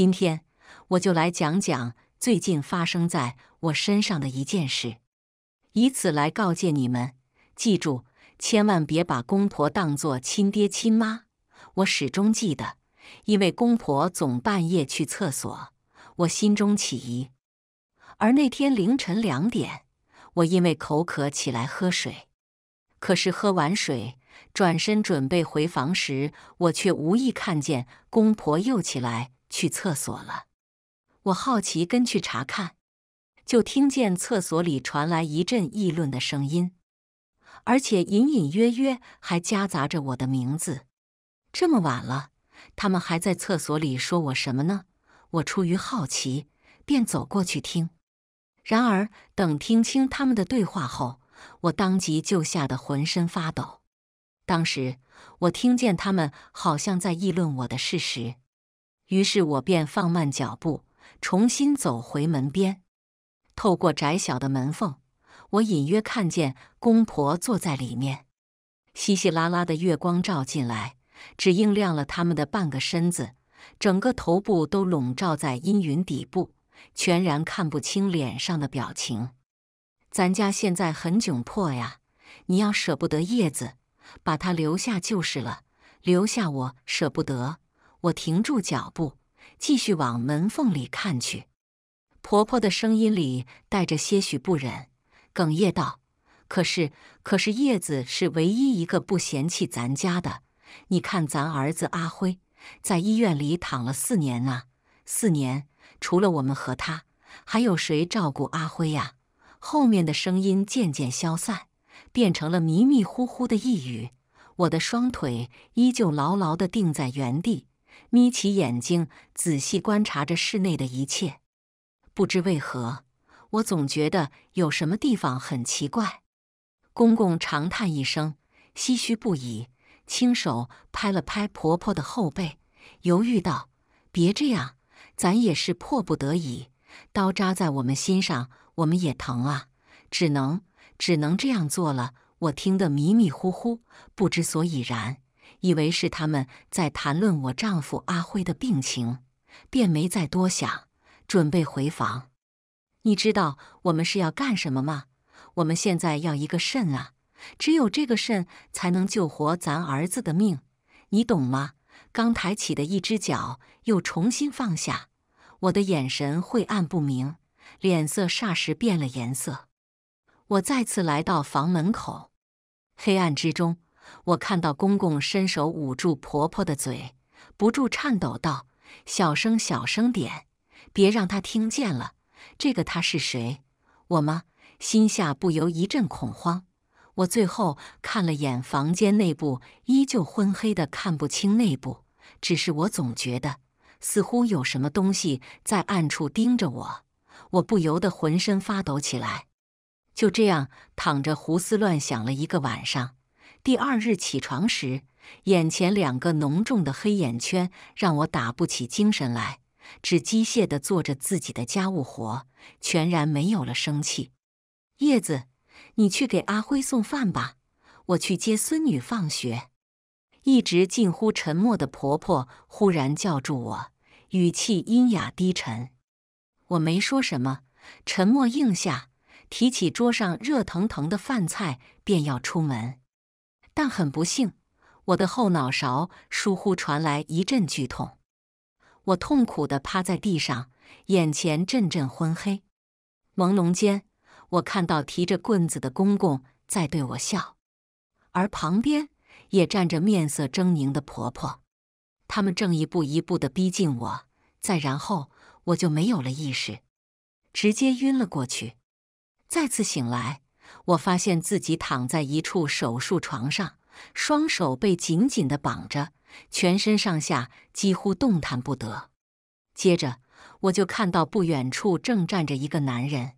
今天我就来讲讲最近发生在我身上的一件事，以此来告诫你们：记住，千万别把公婆当作亲爹亲妈。我始终记得，因为公婆总半夜去厕所，我心中起疑。而那天凌晨两点，我因为口渴起来喝水，可是喝完水转身准备回房时，我却无意看见公婆又起来。去厕所了，我好奇跟去查看，就听见厕所里传来一阵议论的声音，而且隐隐约约还夹杂着我的名字。这么晚了，他们还在厕所里说我什么呢？我出于好奇，便走过去听。然而，等听清他们的对话后，我当即就吓得浑身发抖。当时，我听见他们好像在议论我的事实。于是我便放慢脚步，重新走回门边。透过窄小的门缝，我隐约看见公婆坐在里面。稀稀拉拉的月光照进来，只映亮了他们的半个身子，整个头部都笼罩在阴云底部，全然看不清脸上的表情。咱家现在很窘迫呀，你要舍不得叶子，把它留下就是了。留下我舍不得。我停住脚步，继续往门缝里看去。婆婆的声音里带着些许不忍，哽咽道：“可是，可是叶子是唯一一个不嫌弃咱家的。你看，咱儿子阿辉在医院里躺了四年啊，四年，除了我们和他，还有谁照顾阿辉呀？”后面的声音渐渐消散，变成了迷迷糊糊的一语。我的双腿依旧牢牢的定在原地。眯起眼睛，仔细观察着室内的一切。不知为何，我总觉得有什么地方很奇怪。公公长叹一声，唏嘘不已，轻手拍了拍婆婆的后背，犹豫道：“别这样，咱也是迫不得已。刀扎在我们心上，我们也疼啊，只能，只能这样做了。”我听得迷迷糊糊，不知所以然。以为是他们在谈论我丈夫阿辉的病情，便没再多想，准备回房。你知道我们是要干什么吗？我们现在要一个肾啊，只有这个肾才能救活咱儿子的命，你懂吗？刚抬起的一只脚又重新放下，我的眼神晦暗不明，脸色霎时变了颜色。我再次来到房门口，黑暗之中。我看到公公伸手捂住婆婆的嘴，不住颤抖道：“小声，小声点，别让他听见了。”这个他是谁？我吗？心下不由一阵恐慌。我最后看了眼房间内部，依旧昏黑的，看不清内部。只是我总觉得似乎有什么东西在暗处盯着我，我不由得浑身发抖起来。就这样躺着胡思乱想了一个晚上。第二日起床时，眼前两个浓重的黑眼圈让我打不起精神来，只机械地做着自己的家务活，全然没有了生气。叶子，你去给阿辉送饭吧，我去接孙女放学。一直近乎沉默的婆婆忽然叫住我，语气阴哑低沉。我没说什么，沉默应下，提起桌上热腾腾的饭菜便要出门。但很不幸，我的后脑勺疏忽传来一阵剧痛，我痛苦地趴在地上，眼前阵阵昏黑。朦胧间，我看到提着棍子的公公在对我笑，而旁边也站着面色狰狞的婆婆，他们正一步一步地逼近我。再然后，我就没有了意识，直接晕了过去。再次醒来。我发现自己躺在一处手术床上，双手被紧紧地绑着，全身上下几乎动弹不得。接着，我就看到不远处正站着一个男人。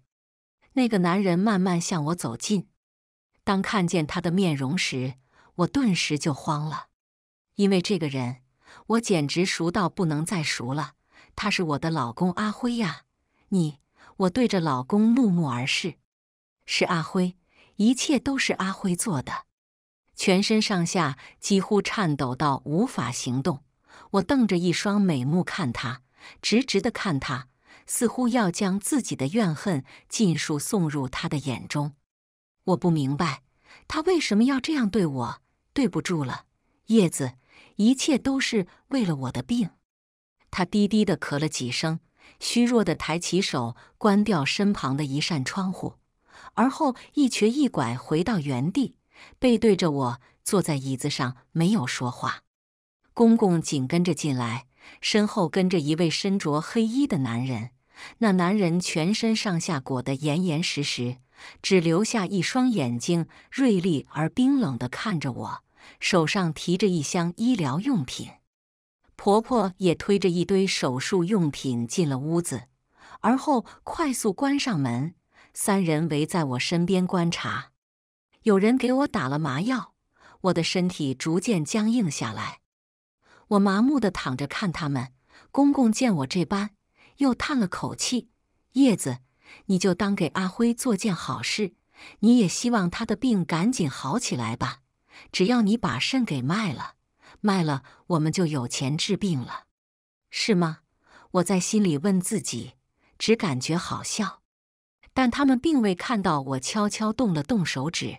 那个男人慢慢向我走近。当看见他的面容时，我顿时就慌了，因为这个人我简直熟到不能再熟了。他是我的老公阿辉呀！你，我对着老公怒目而视。是阿辉，一切都是阿辉做的。全身上下几乎颤抖到无法行动，我瞪着一双美目看他，直直的看他，似乎要将自己的怨恨尽数送入他的眼中。我不明白他为什么要这样对我，对不住了，叶子，一切都是为了我的病。他低低的咳了几声，虚弱的抬起手关掉身旁的一扇窗户。而后一瘸一拐回到原地，背对着我坐在椅子上，没有说话。公公紧跟着进来，身后跟着一位身着黑衣的男人。那男人全身上下裹得严严实实，只留下一双眼睛锐利而冰冷地看着我，手上提着一箱医疗用品。婆婆也推着一堆手术用品进了屋子，而后快速关上门。三人围在我身边观察，有人给我打了麻药，我的身体逐渐僵硬下来。我麻木的躺着看他们。公公见我这般，又叹了口气：“叶子，你就当给阿辉做件好事，你也希望他的病赶紧好起来吧。只要你把肾给卖了，卖了我们就有钱治病了，是吗？”我在心里问自己，只感觉好笑。但他们并未看到我悄悄动了动手指。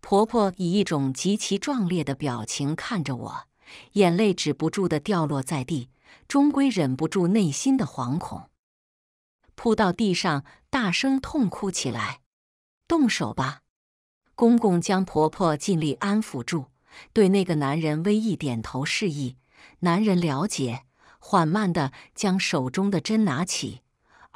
婆婆以一种极其壮烈的表情看着我，眼泪止不住地掉落在地，终归忍不住内心的惶恐，扑到地上大声痛哭起来。动手吧！公公将婆婆尽力安抚住，对那个男人微一点头示意。男人了解，缓慢地将手中的针拿起。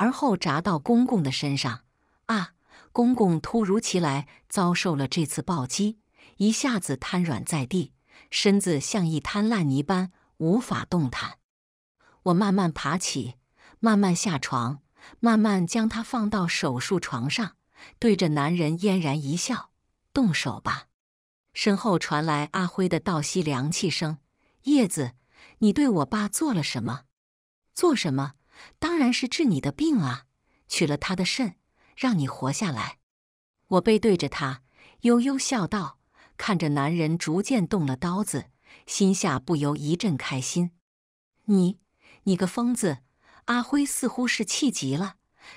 而后砸到公公的身上，啊！公公突如其来遭受了这次暴击，一下子瘫软在地，身子像一滩烂泥般无法动弹。我慢慢爬起，慢慢下床，慢慢将他放到手术床上，对着男人嫣然一笑：“动手吧。”身后传来阿辉的倒吸凉气声：“叶子，你对我爸做了什么？做什么？”当然是治你的病啊！取了他的肾，让你活下来。我背对着他，悠悠笑道，看着男人逐渐动了刀子，心下不由一阵开心。你，你个疯子！阿辉似乎是气急了，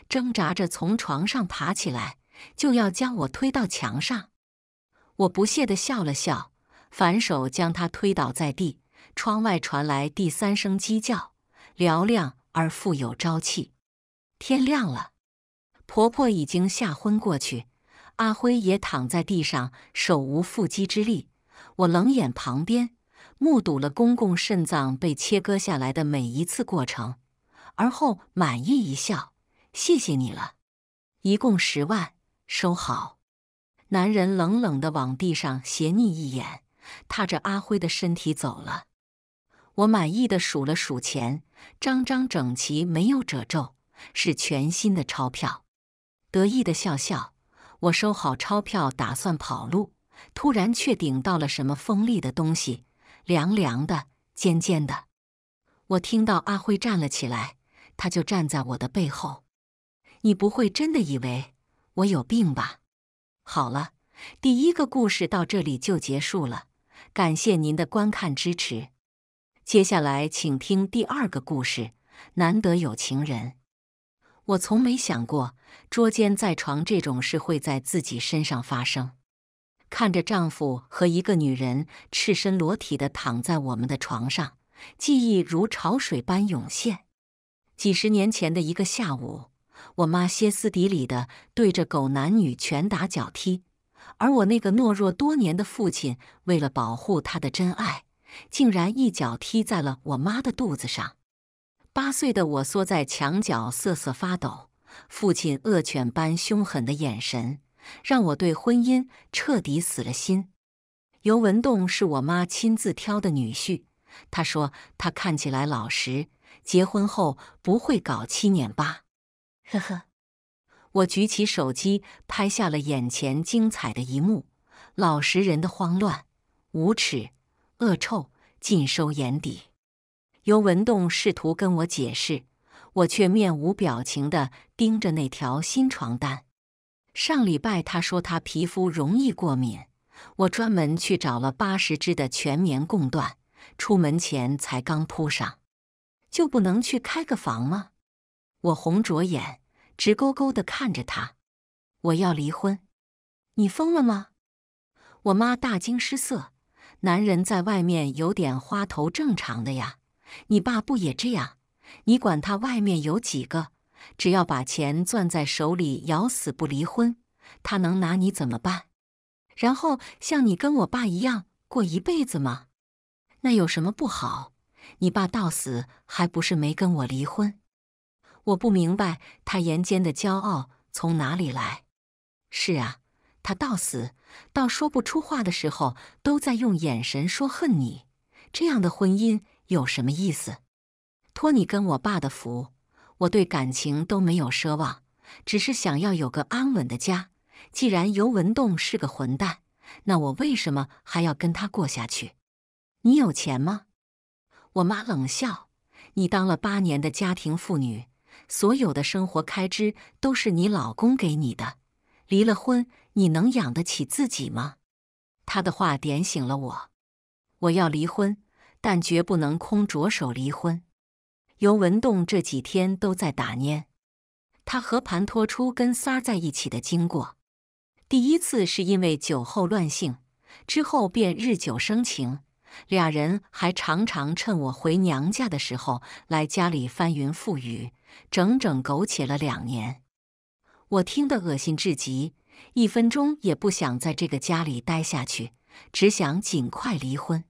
挣扎着从床上爬起来，就要将我推到墙上。我不屑地笑了笑，反手将他推倒在地。窗外传来第三声鸡叫，嘹亮。而富有朝气。天亮了，婆婆已经吓昏过去，阿辉也躺在地上，手无缚鸡之力。我冷眼旁边，目睹了公公肾脏被切割下来的每一次过程，而后满意一笑：“谢谢你了，一共十万，收好。”男人冷冷的往地上斜睨一眼，踏着阿辉的身体走了。我满意的数了数钱。张张整齐，没有褶皱，是全新的钞票。得意的笑笑，我收好钞票，打算跑路，突然却顶到了什么锋利的东西，凉凉的，尖尖的。我听到阿辉站了起来，他就站在我的背后。你不会真的以为我有病吧？好了，第一个故事到这里就结束了。感谢您的观看支持。接下来，请听第二个故事。难得有情人，我从没想过捉奸在床这种事会在自己身上发生。看着丈夫和一个女人赤身裸体的躺在我们的床上，记忆如潮水般涌现。几十年前的一个下午，我妈歇斯底里的对着狗男女拳打脚踢，而我那个懦弱多年的父亲为了保护他的真爱。竟然一脚踢在了我妈的肚子上。八岁的我缩在墙角瑟瑟发抖，父亲恶犬般凶狠的眼神让我对婚姻彻底死了心。尤文栋是我妈亲自挑的女婿，他说他看起来老实，结婚后不会搞七年八。呵呵，我举起手机拍下了眼前精彩的一幕：老实人的慌乱、无耻。恶臭尽收眼底，尤文栋试图跟我解释，我却面无表情的盯着那条新床单。上礼拜他说他皮肤容易过敏，我专门去找了八十支的全棉贡缎，出门前才刚铺上。就不能去开个房吗？我红着眼，直勾勾的看着他。我要离婚，你疯了吗？我妈大惊失色。男人在外面有点花头，正常的呀。你爸不也这样？你管他外面有几个，只要把钱攥在手里，咬死不离婚，他能拿你怎么办？然后像你跟我爸一样过一辈子吗？那有什么不好？你爸到死还不是没跟我离婚？我不明白他言间的骄傲从哪里来。是啊。他到死，到说不出话的时候，都在用眼神说恨你。这样的婚姻有什么意思？托你跟我爸的福，我对感情都没有奢望，只是想要有个安稳的家。既然尤文栋是个混蛋，那我为什么还要跟他过下去？你有钱吗？我妈冷笑：“你当了八年的家庭妇女，所有的生活开支都是你老公给你的。”离了婚，你能养得起自己吗？他的话点醒了我。我要离婚，但绝不能空着手离婚。尤文栋这几天都在打蔫。他和盘托出跟三儿在一起的经过。第一次是因为酒后乱性，之后便日久生情，俩人还常常趁我回娘家的时候来家里翻云覆雨，整整苟且了两年。我听得恶心至极，一分钟也不想在这个家里待下去，只想尽快离婚。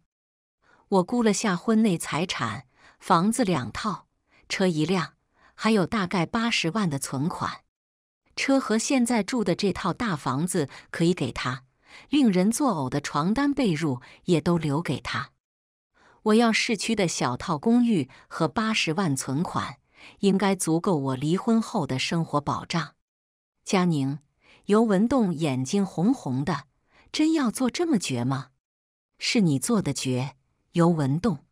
我估了下婚内财产：房子两套，车一辆，还有大概八十万的存款。车和现在住的这套大房子可以给他，令人作呕的床单被褥也都留给他。我要市区的小套公寓和八十万存款，应该足够我离婚后的生活保障。佳宁，尤文栋眼睛红红的，真要做这么绝吗？是你做的绝，尤文栋。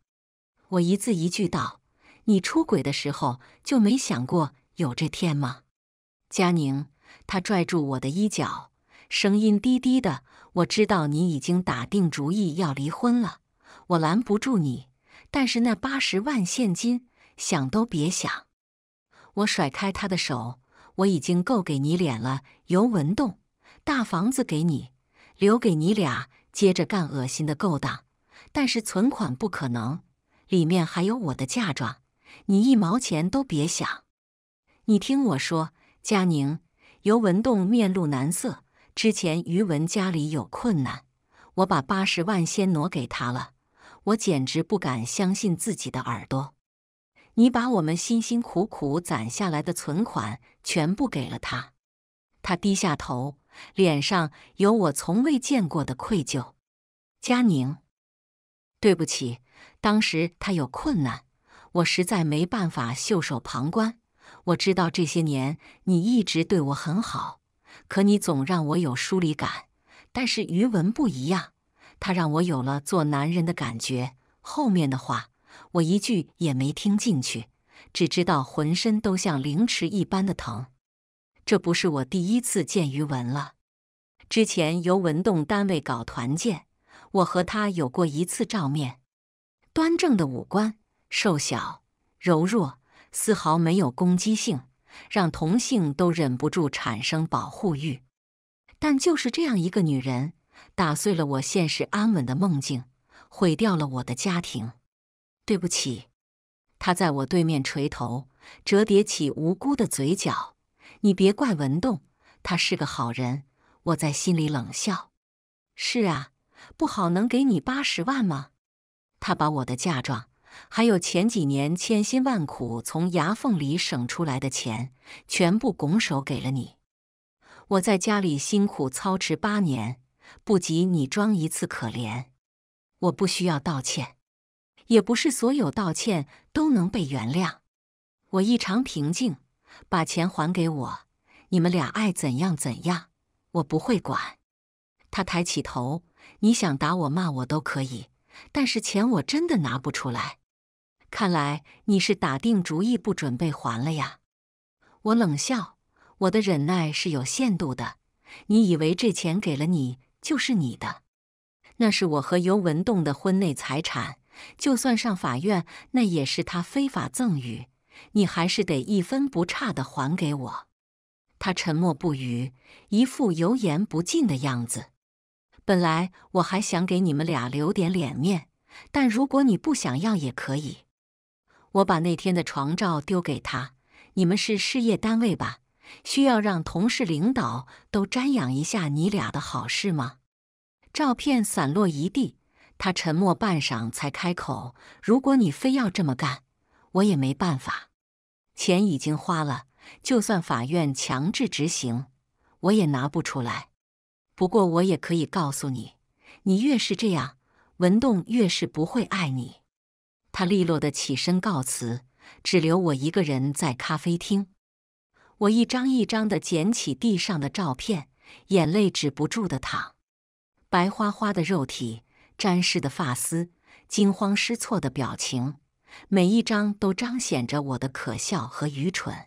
我一字一句道：“你出轨的时候就没想过有这天吗？”佳宁，他拽住我的衣角，声音低低的：“我知道你已经打定主意要离婚了，我拦不住你。但是那八十万现金，想都别想。”我甩开他的手。我已经够给你脸了，尤文栋，大房子给你，留给你俩接着干恶心的勾当。但是存款不可能，里面还有我的嫁妆，你一毛钱都别想。你听我说，佳宁，尤文栋面露难色。之前于文家里有困难，我把八十万先挪给他了，我简直不敢相信自己的耳朵。你把我们辛辛苦苦攒下来的存款全部给了他，他低下头，脸上有我从未见过的愧疚。佳宁，对不起，当时他有困难，我实在没办法袖手旁观。我知道这些年你一直对我很好，可你总让我有疏离感。但是余文不一样，他让我有了做男人的感觉。后面的话。我一句也没听进去，只知道浑身都像凌迟一般的疼。这不是我第一次见于文了，之前由文栋单位搞团建，我和他有过一次照面。端正的五官，瘦小柔弱，丝毫没有攻击性，让同性都忍不住产生保护欲。但就是这样一个女人，打碎了我现实安稳的梦境，毁掉了我的家庭。对不起，他在我对面垂头，折叠起无辜的嘴角。你别怪文栋，他是个好人。我在心里冷笑。是啊，不好能给你八十万吗？他把我的嫁妆，还有前几年千辛万苦从牙缝里省出来的钱，全部拱手给了你。我在家里辛苦操持八年，不及你装一次可怜。我不需要道歉。也不是所有道歉都能被原谅。我异常平静，把钱还给我，你们俩爱怎样怎样，我不会管。他抬起头，你想打我骂我都可以，但是钱我真的拿不出来。看来你是打定主意不准备还了呀？我冷笑，我的忍耐是有限度的。你以为这钱给了你就是你的？那是我和尤文栋的婚内财产。就算上法院，那也是他非法赠与，你还是得一分不差的还给我。他沉默不语，一副油盐不进的样子。本来我还想给你们俩留点脸面，但如果你不想要也可以。我把那天的床照丢给他，你们是事业单位吧？需要让同事领导都瞻仰一下你俩的好事吗？照片散落一地。他沉默半晌，才开口：“如果你非要这么干，我也没办法。钱已经花了，就算法院强制执行，我也拿不出来。不过我也可以告诉你，你越是这样，文栋越是不会爱你。”他利落的起身告辞，只留我一个人在咖啡厅。我一张一张的捡起地上的照片，眼泪止不住的淌，白花花的肉体。沾湿的发丝，惊慌失措的表情，每一张都彰显着我的可笑和愚蠢。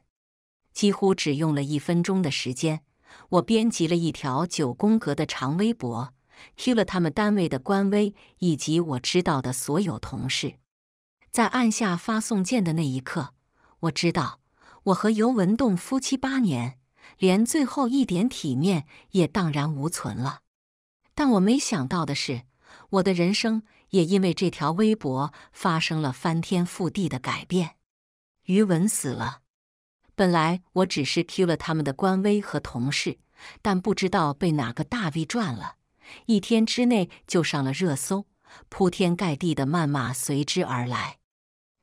几乎只用了一分钟的时间，我编辑了一条九宫格的长微博，踢了他们单位的官微以及我知道的所有同事。在按下发送键的那一刻，我知道我和尤文栋夫妻八年，连最后一点体面也荡然无存了。但我没想到的是。我的人生也因为这条微博发生了翻天覆地的改变。余文死了，本来我只是 Q 了他们的官微和同事，但不知道被哪个大 V 转了，一天之内就上了热搜，铺天盖地的谩骂随之而来。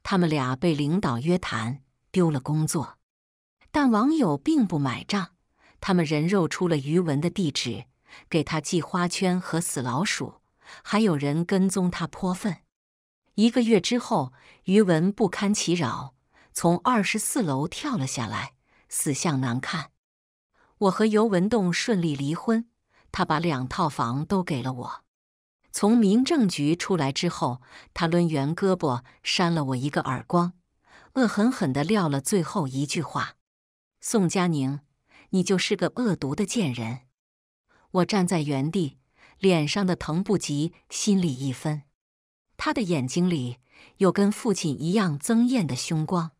他们俩被领导约谈，丢了工作，但网友并不买账，他们人肉出了余文的地址，给他寄花圈和死老鼠。还有人跟踪他泼粪。一个月之后，余文不堪其扰，从二十四楼跳了下来，死相难看。我和尤文栋顺利离婚，他把两套房都给了我。从民政局出来之后，他抡圆胳膊扇了我一个耳光，恶狠狠地撂了最后一句话：“宋佳宁，你就是个恶毒的贱人！”我站在原地。脸上的疼不及心里一分，他的眼睛里有跟父亲一样憎艳的凶光。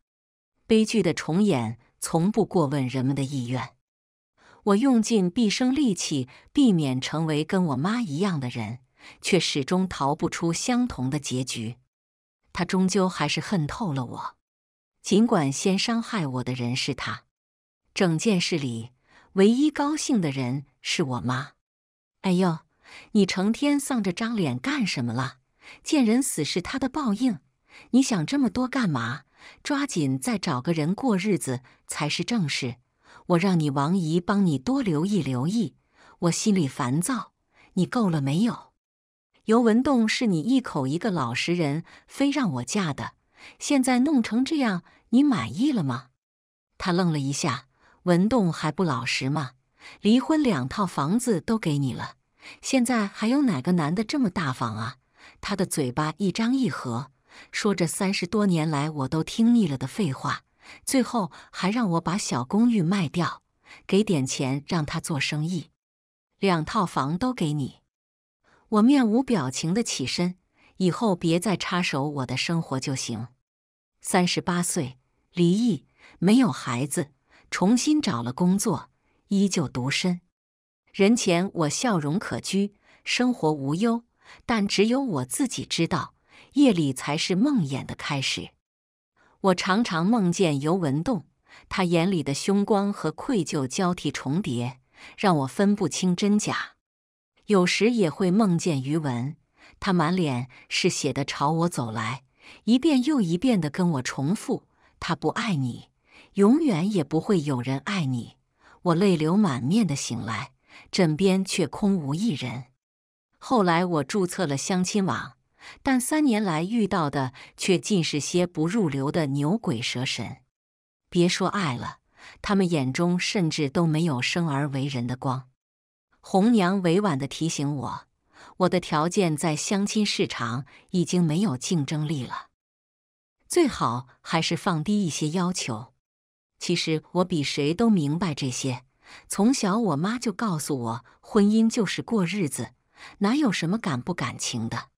悲剧的重演从不过问人们的意愿。我用尽毕生力气避免成为跟我妈一样的人，却始终逃不出相同的结局。他终究还是恨透了我，尽管先伤害我的人是他。整件事里，唯一高兴的人是我妈。哎呦！你成天丧着张脸干什么了？见人死是他的报应，你想这么多干嘛？抓紧再找个人过日子才是正事。我让你王姨帮你多留意留意，我心里烦躁。你够了没有？尤文栋是你一口一个老实人，非让我嫁的，现在弄成这样，你满意了吗？他愣了一下，文栋还不老实吗？离婚，两套房子都给你了。现在还有哪个男的这么大方啊？他的嘴巴一张一合，说着三十多年来我都听腻了的废话，最后还让我把小公寓卖掉，给点钱让他做生意，两套房都给你。我面无表情的起身，以后别再插手我的生活就行。三十八岁，离异，没有孩子，重新找了工作，依旧独身。人前我笑容可掬，生活无忧，但只有我自己知道，夜里才是梦魇的开始。我常常梦见尤文栋，他眼里的凶光和愧疚交替重叠，让我分不清真假。有时也会梦见余文，他满脸是血的朝我走来，一遍又一遍的跟我重复：“他不爱你，永远也不会有人爱你。”我泪流满面的醒来。枕边却空无一人。后来我注册了相亲网，但三年来遇到的却尽是些不入流的牛鬼蛇神。别说爱了，他们眼中甚至都没有生而为人的光。红娘委婉地提醒我：“我的条件在相亲市场已经没有竞争力了，最好还是放低一些要求。”其实我比谁都明白这些。从小，我妈就告诉我，婚姻就是过日子，哪有什么感不感情的。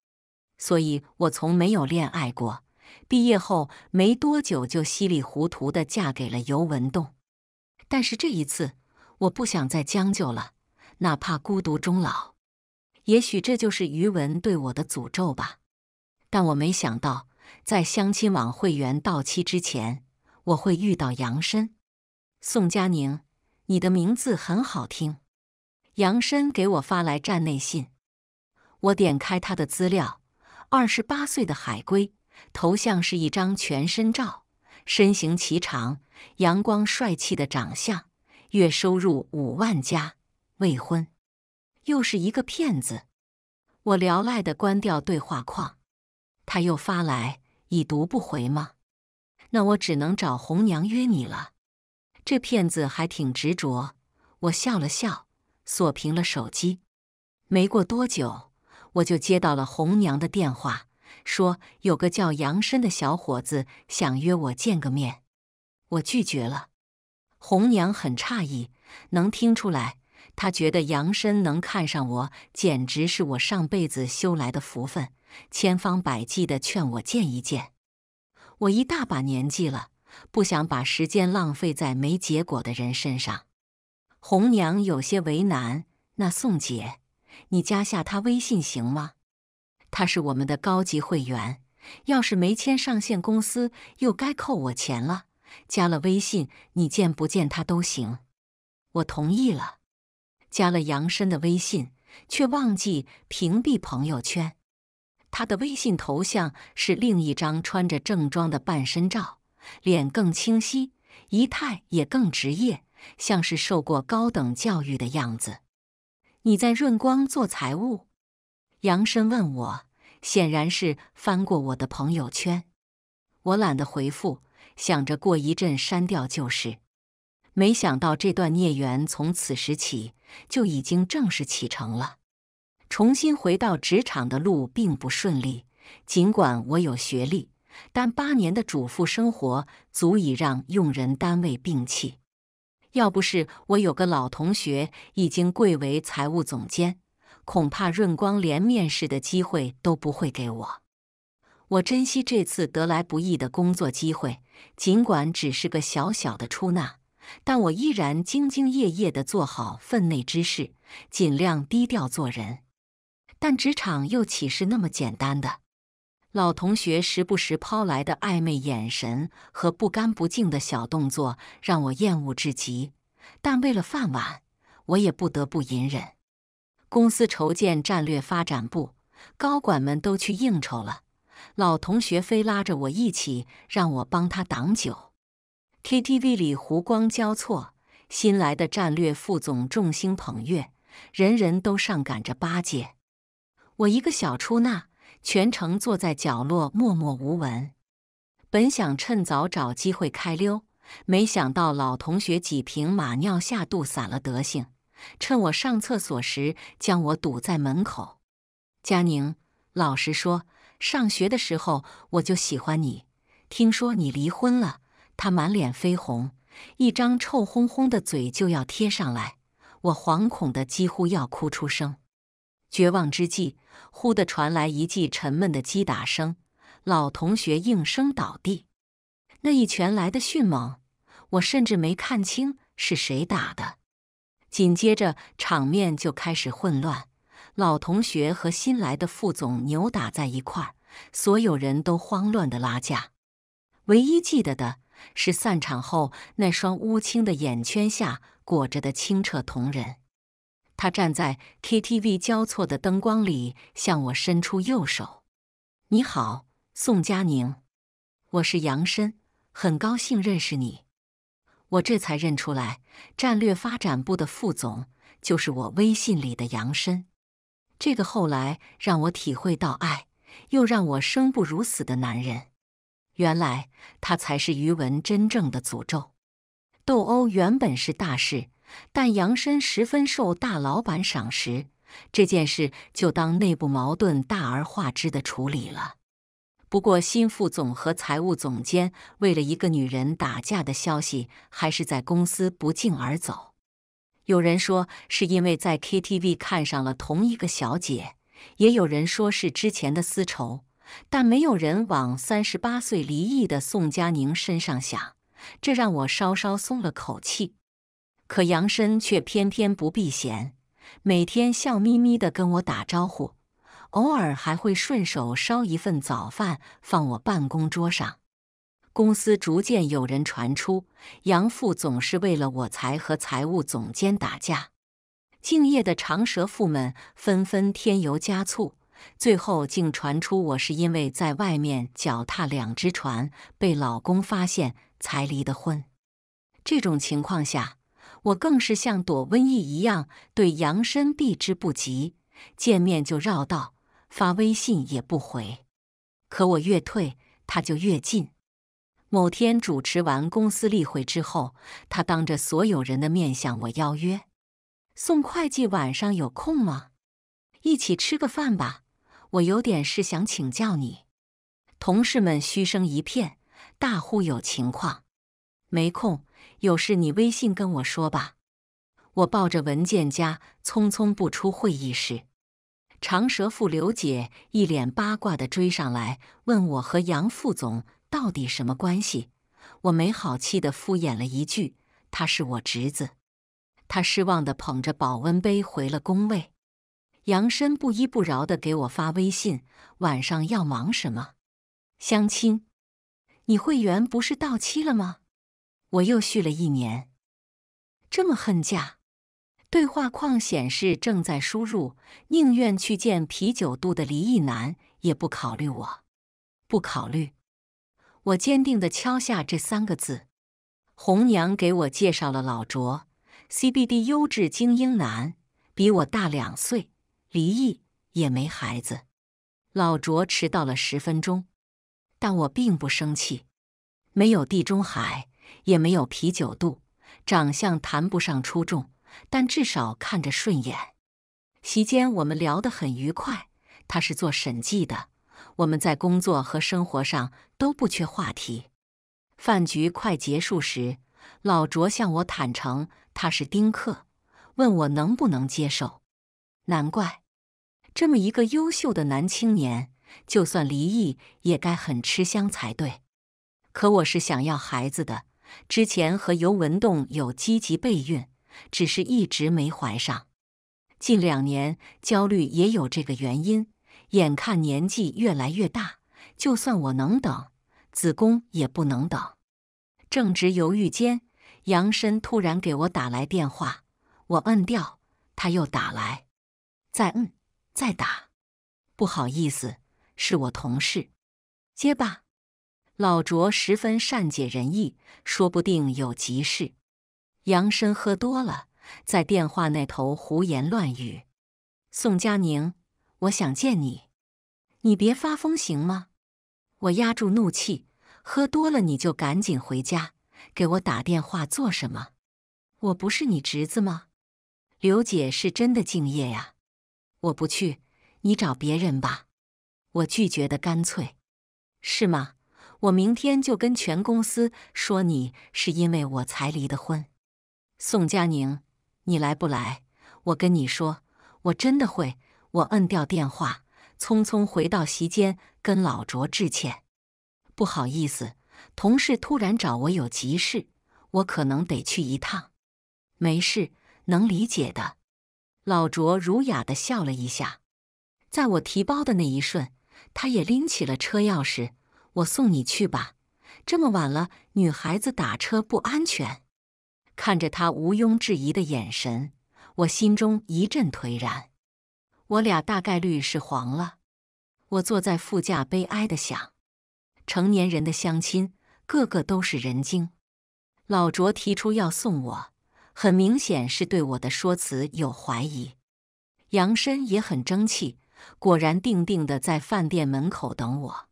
所以我从没有恋爱过。毕业后没多久，就稀里糊涂的嫁给了尤文栋。但是这一次，我不想再将就了，哪怕孤独终老。也许这就是余文对我的诅咒吧。但我没想到，在相亲网会员到期之前，我会遇到杨深、宋佳宁。你的名字很好听，杨深给我发来站内信，我点开他的资料，二十八岁的海归，头像是一张全身照，身形齐长，阳光帅气的长相，月收入五万加，未婚，又是一个骗子。我聊赖的关掉对话框，他又发来，已读不回吗？那我只能找红娘约你了。这骗子还挺执着，我笑了笑，锁屏了手机。没过多久，我就接到了红娘的电话，说有个叫杨深的小伙子想约我见个面，我拒绝了。红娘很诧异，能听出来，她觉得杨深能看上我，简直是我上辈子修来的福分，千方百计的劝我见一见。我一大把年纪了。不想把时间浪费在没结果的人身上，红娘有些为难。那宋姐，你加下他微信行吗？他是我们的高级会员，要是没签上线，公司又该扣我钱了。加了微信，你见不见他都行。我同意了，加了杨深的微信，却忘记屏蔽朋友圈。他的微信头像是另一张穿着正装的半身照。脸更清晰，仪态也更职业，像是受过高等教育的样子。你在润光做财务？杨深问我，显然是翻过我的朋友圈。我懒得回复，想着过一阵删掉就是。没想到这段孽缘从此时起就已经正式启程了。重新回到职场的路并不顺利，尽管我有学历。但八年的主妇生活足以让用人单位摒弃。要不是我有个老同学已经贵为财务总监，恐怕润光连面试的机会都不会给我。我珍惜这次得来不易的工作机会，尽管只是个小小的出纳，但我依然兢兢业业的做好分内之事，尽量低调做人。但职场又岂是那么简单的？老同学时不时抛来的暧昧眼神和不干不净的小动作让我厌恶至极，但为了饭碗，我也不得不隐忍。公司筹建战略发展部，高管们都去应酬了，老同学非拉着我一起，让我帮他挡酒。KTV 里湖光交错，新来的战略副总众星捧月，人人都上赶着巴结我，一个小出纳。全程坐在角落默默无闻，本想趁早找机会开溜，没想到老同学几瓶马尿下肚散了德性，趁我上厕所时将我堵在门口。佳宁，老实说，上学的时候我就喜欢你。听说你离婚了，他满脸绯红，一张臭烘烘的嘴就要贴上来，我惶恐的几乎要哭出声。绝望之际，忽地传来一记沉闷的击打声，老同学应声倒地。那一拳来得迅猛，我甚至没看清是谁打的。紧接着，场面就开始混乱，老同学和新来的副总扭打在一块儿，所有人都慌乱地拉架。唯一记得的是散场后那双乌青的眼圈下裹着的清澈瞳仁。他站在 KTV 交错的灯光里，向我伸出右手。“你好，宋佳宁，我是杨深，很高兴认识你。”我这才认出来，战略发展部的副总就是我微信里的杨深，这个后来让我体会到爱，又让我生不如死的男人，原来他才是余文真正的诅咒。斗殴原本是大事。但杨深十分受大老板赏识，这件事就当内部矛盾大而化之的处理了。不过，新副总和财务总监为了一个女人打架的消息，还是在公司不胫而走。有人说是因为在 KTV 看上了同一个小姐，也有人说是之前的私仇，但没有人往三十八岁离异的宋佳宁身上想，这让我稍稍松了口气。可杨深却偏偏不避嫌，每天笑眯眯地跟我打招呼，偶尔还会顺手烧一份早饭放我办公桌上。公司逐渐有人传出，杨父总是为了我才和财务总监打架。敬业的长舌妇们纷纷添油加醋，最后竟传出我是因为在外面脚踏两只船，被老公发现才离的婚。这种情况下。我更是像躲瘟疫一样对杨深避之不及，见面就绕道，发微信也不回。可我越退，他就越近。某天主持完公司例会之后，他当着所有人的面向我邀约：“宋会计，晚上有空吗？一起吃个饭吧，我有点事想请教你。”同事们嘘声一片，大呼有情况。没空。有事你微信跟我说吧。我抱着文件夹匆匆步出会议室，长舌妇刘姐一脸八卦的追上来问我和杨副总到底什么关系。我没好气的敷衍了一句：“他是我侄子。”他失望的捧着保温杯回了工位。杨深不依不饶的给我发微信：“晚上要忙什么？相亲？你会员不是到期了吗？”我又续了一年。这么恨嫁？对话框显示正在输入。宁愿去见啤酒肚的离异男，也不考虑我。不考虑。我坚定的敲下这三个字。红娘给我介绍了老卓，CBD 优质精英男，比我大两岁，离异，也没孩子。老卓迟到了十分钟，但我并不生气。没有地中海。也没有啤酒肚，长相谈不上出众，但至少看着顺眼。席间我们聊得很愉快。他是做审计的，我们在工作和生活上都不缺话题。饭局快结束时，老卓向我坦诚他是丁克，问我能不能接受。难怪，这么一个优秀的男青年，就算离异也该很吃香才对。可我是想要孩子的。之前和尤文栋有积极备孕，只是一直没怀上。近两年焦虑也有这个原因。眼看年纪越来越大，就算我能等，子宫也不能等。正值犹豫间，杨深突然给我打来电话，我摁掉，他又打来，再摁，再打。不好意思，是我同事，接吧。老卓十分善解人意，说不定有急事。杨深喝多了，在电话那头胡言乱语。宋佳宁，我想见你，你别发疯行吗？我压住怒气，喝多了你就赶紧回家，给我打电话做什么？我不是你侄子吗？刘姐是真的敬业呀，我不去，你找别人吧。我拒绝的干脆，是吗？我明天就跟全公司说，你是因为我才离的婚。宋佳宁，你来不来？我跟你说，我真的会。我摁掉电话，匆匆回到席间，跟老卓致歉。不好意思，同事突然找我有急事，我可能得去一趟。没事，能理解的。老卓儒雅的笑了一下，在我提包的那一瞬，他也拎起了车钥匙。我送你去吧，这么晚了，女孩子打车不安全。看着他毋庸置疑的眼神，我心中一阵颓然。我俩大概率是黄了。我坐在副驾，悲哀的想：成年人的相亲，个个都是人精。老卓提出要送我，很明显是对我的说辞有怀疑。杨深也很争气，果然定定的在饭店门口等我。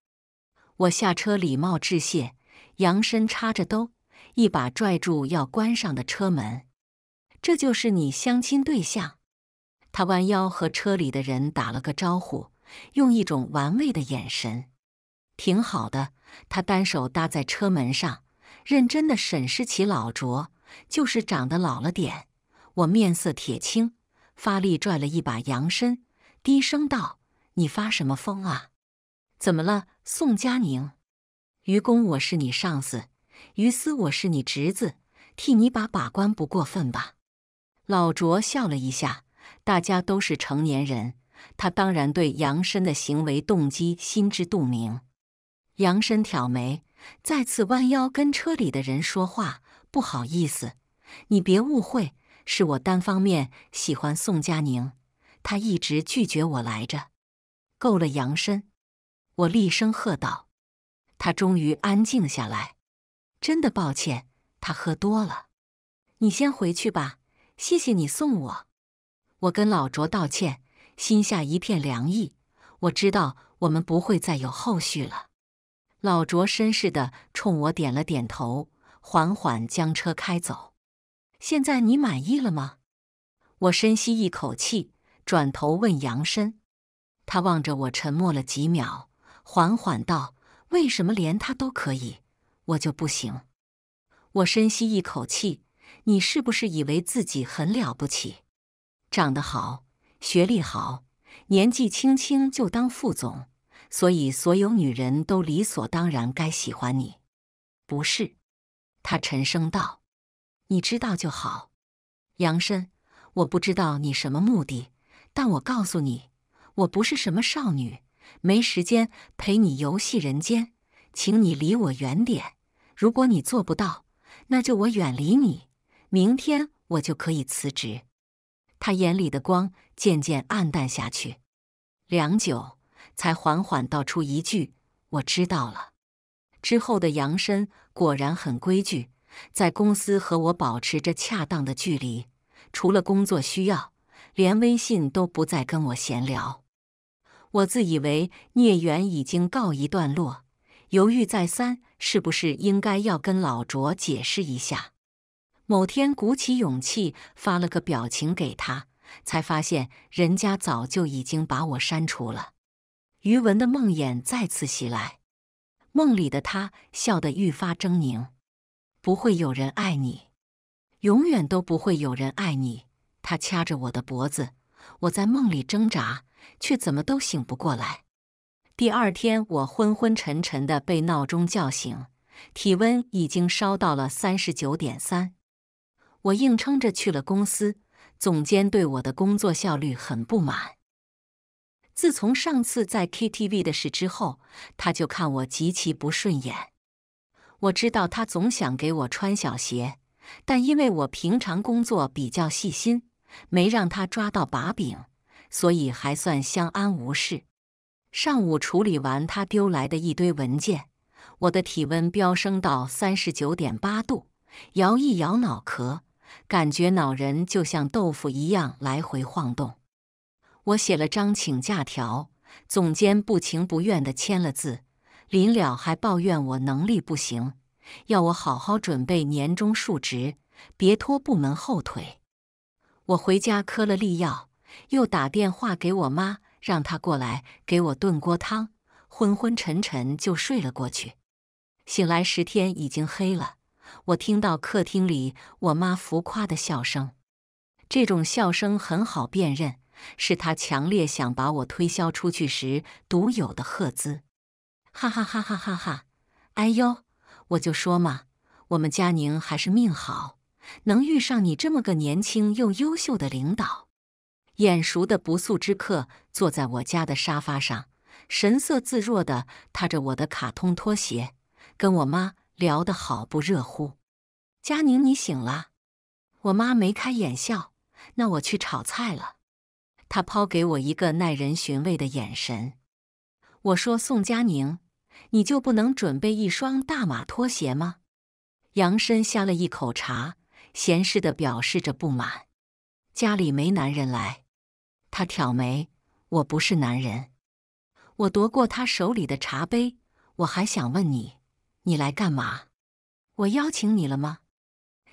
我下车，礼貌致谢，扬身插着兜，一把拽住要关上的车门。这就是你相亲对象？他弯腰和车里的人打了个招呼，用一种玩味的眼神。挺好的。他单手搭在车门上，认真的审视起老卓，就是长得老了点。我面色铁青，发力拽了一把杨深，低声道：“你发什么疯啊？怎么了？”宋佳宁，于公我是你上司，于私我是你侄子，替你把把关不过分吧？老卓笑了一下，大家都是成年人，他当然对杨深的行为动机心知肚明。杨深挑眉，再次弯腰跟车里的人说话：“不好意思，你别误会，是我单方面喜欢宋佳宁，她一直拒绝我来着。”够了，杨深。我厉声喝道：“他终于安静下来。”真的抱歉，他喝多了。你先回去吧，谢谢你送我。我跟老卓道歉，心下一片凉意。我知道我们不会再有后续了。老卓绅士的冲我点了点头，缓缓将车开走。现在你满意了吗？我深吸一口气，转头问杨深。他望着我，沉默了几秒。缓缓道：“为什么连他都可以，我就不行？”我深吸一口气：“你是不是以为自己很了不起？长得好，学历好，年纪轻轻就当副总，所以所有女人都理所当然该喜欢你？”不是，他沉声道：“你知道就好。”杨深，我不知道你什么目的，但我告诉你，我不是什么少女。没时间陪你游戏人间，请你离我远点。如果你做不到，那就我远离你。明天我就可以辞职。他眼里的光渐渐暗淡下去，良久才缓缓道出一句：“我知道了。”之后的杨深果然很规矩，在公司和我保持着恰当的距离，除了工作需要，连微信都不再跟我闲聊。我自以为孽缘已经告一段落，犹豫再三，是不是应该要跟老卓解释一下？某天鼓起勇气发了个表情给他，才发现人家早就已经把我删除了。余文的梦魇再次袭来，梦里的他笑得愈发狰狞：“不会有人爱你，永远都不会有人爱你。”他掐着我的脖子，我在梦里挣扎。却怎么都醒不过来。第二天，我昏昏沉沉的被闹钟叫醒，体温已经烧到了三十九点三。我硬撑着去了公司，总监对我的工作效率很不满。自从上次在 KTV 的事之后，他就看我极其不顺眼。我知道他总想给我穿小鞋，但因为我平常工作比较细心，没让他抓到把柄。所以还算相安无事。上午处理完他丢来的一堆文件，我的体温飙升到三十九点八度，摇一摇脑壳，感觉脑仁就像豆腐一样来回晃动。我写了张请假条，总监不情不愿的签了字，临了还抱怨我能力不行，要我好好准备年终述职，别拖部门后腿。我回家磕了粒药。又打电话给我妈，让她过来给我炖锅汤。昏昏沉沉就睡了过去。醒来时天已经黑了，我听到客厅里我妈浮夸的笑声。这种笑声很好辨认，是她强烈想把我推销出去时独有的赫兹。哈哈哈哈哈哈！哎呦，我就说嘛，我们佳宁还是命好，能遇上你这么个年轻又优秀的领导。眼熟的不速之客坐在我家的沙发上，神色自若地踏着我的卡通拖鞋，跟我妈聊得好不热乎。佳宁，你醒了？我妈眉开眼笑。那我去炒菜了。她抛给我一个耐人寻味的眼神。我说：“宋佳宁，你就不能准备一双大码拖鞋吗？”杨深呷了一口茶，闲适的表示着不满。家里没男人来。他挑眉：“我不是男人。”我夺过他手里的茶杯。我还想问你，你来干嘛？我邀请你了吗？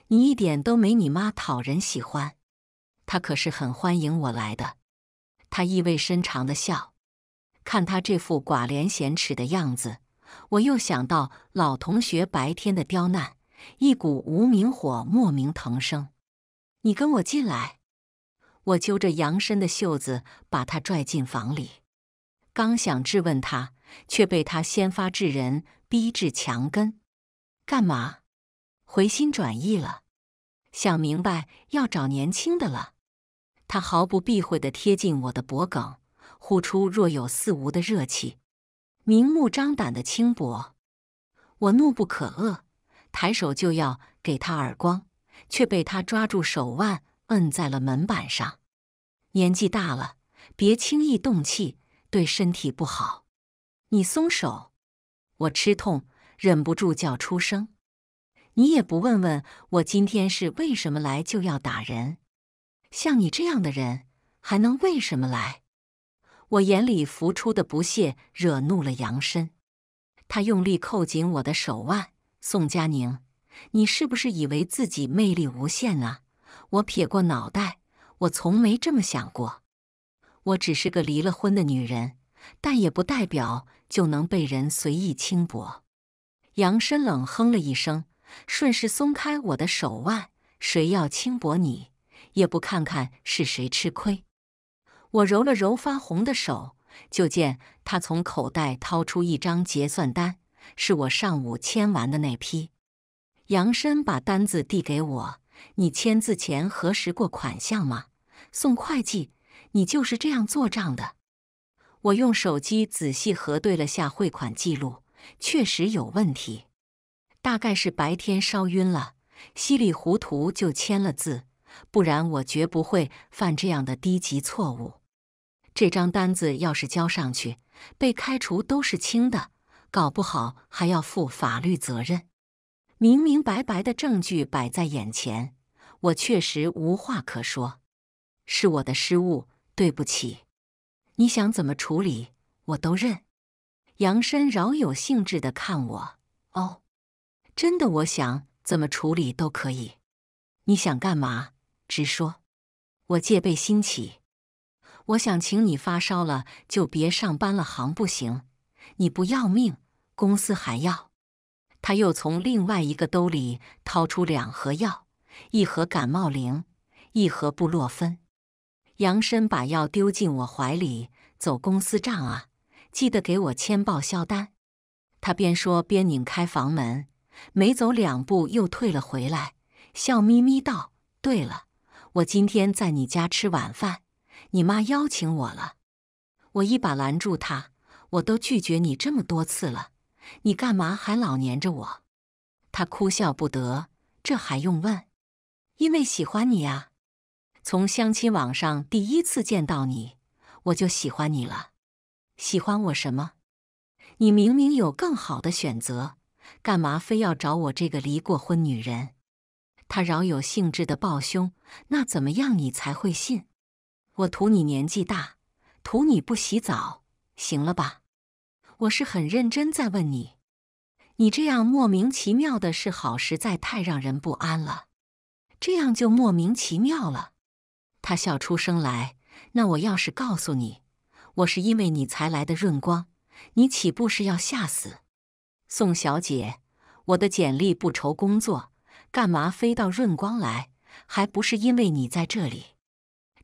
你一点都没你妈讨人喜欢。他可是很欢迎我来的。他意味深长的笑。看他这副寡廉鲜耻的样子，我又想到老同学白天的刁难，一股无名火莫名腾生。你跟我进来。我揪着杨深的袖子，把他拽进房里，刚想质问他，却被他先发制人，逼至墙根。干嘛？回心转意了？想明白要找年轻的了？他毫不避讳地贴近我的脖颈，呼出若有似无的热气，明目张胆的轻薄。我怒不可遏，抬手就要给他耳光，却被他抓住手腕，摁在了门板上。年纪大了，别轻易动气，对身体不好。你松手，我吃痛，忍不住叫出声。你也不问问我今天是为什么来，就要打人？像你这样的人，还能为什么来？我眼里浮出的不屑，惹怒了杨深。他用力扣紧我的手腕。宋佳宁，你是不是以为自己魅力无限啊？我撇过脑袋。我从没这么想过，我只是个离了婚的女人，但也不代表就能被人随意轻薄。杨深冷哼了一声，顺势松开我的手腕。谁要轻薄你，也不看看是谁吃亏。我揉了揉发红的手，就见他从口袋掏出一张结算单，是我上午签完的那批。杨深把单子递给我。你签字前核实过款项吗，宋会计？你就是这样做账的。我用手机仔细核对了下汇款记录，确实有问题。大概是白天烧晕了，稀里糊涂就签了字，不然我绝不会犯这样的低级错误。这张单子要是交上去，被开除都是轻的，搞不好还要负法律责任。明明白白的证据摆在眼前，我确实无话可说，是我的失误，对不起。你想怎么处理，我都认。杨深饶有兴致的看我，哦，真的，我想怎么处理都可以。你想干嘛？直说。我戒备心起，我想请你发烧了就别上班了，行不行？你不要命，公司还要。他又从另外一个兜里掏出两盒药，一盒感冒灵，一盒布洛芬。杨深把药丢进我怀里，走公司账啊，记得给我签报销单。他边说边拧开房门，没走两步又退了回来，笑眯眯道：“对了，我今天在你家吃晚饭，你妈邀请我了。”我一把拦住他：“我都拒绝你这么多次了。”你干嘛还老粘着我？他哭笑不得。这还用问？因为喜欢你啊！从相亲网上第一次见到你，我就喜欢你了。喜欢我什么？你明明有更好的选择，干嘛非要找我这个离过婚女人？他饶有兴致的抱胸。那怎么样你才会信？我图你年纪大，图你不洗澡，行了吧？我是很认真在问你，你这样莫名其妙的是好，实在太让人不安了。这样就莫名其妙了。他笑出声来。那我要是告诉你，我是因为你才来的润光，你岂不是要吓死？宋小姐，我的简历不愁工作，干嘛非到润光来？还不是因为你在这里。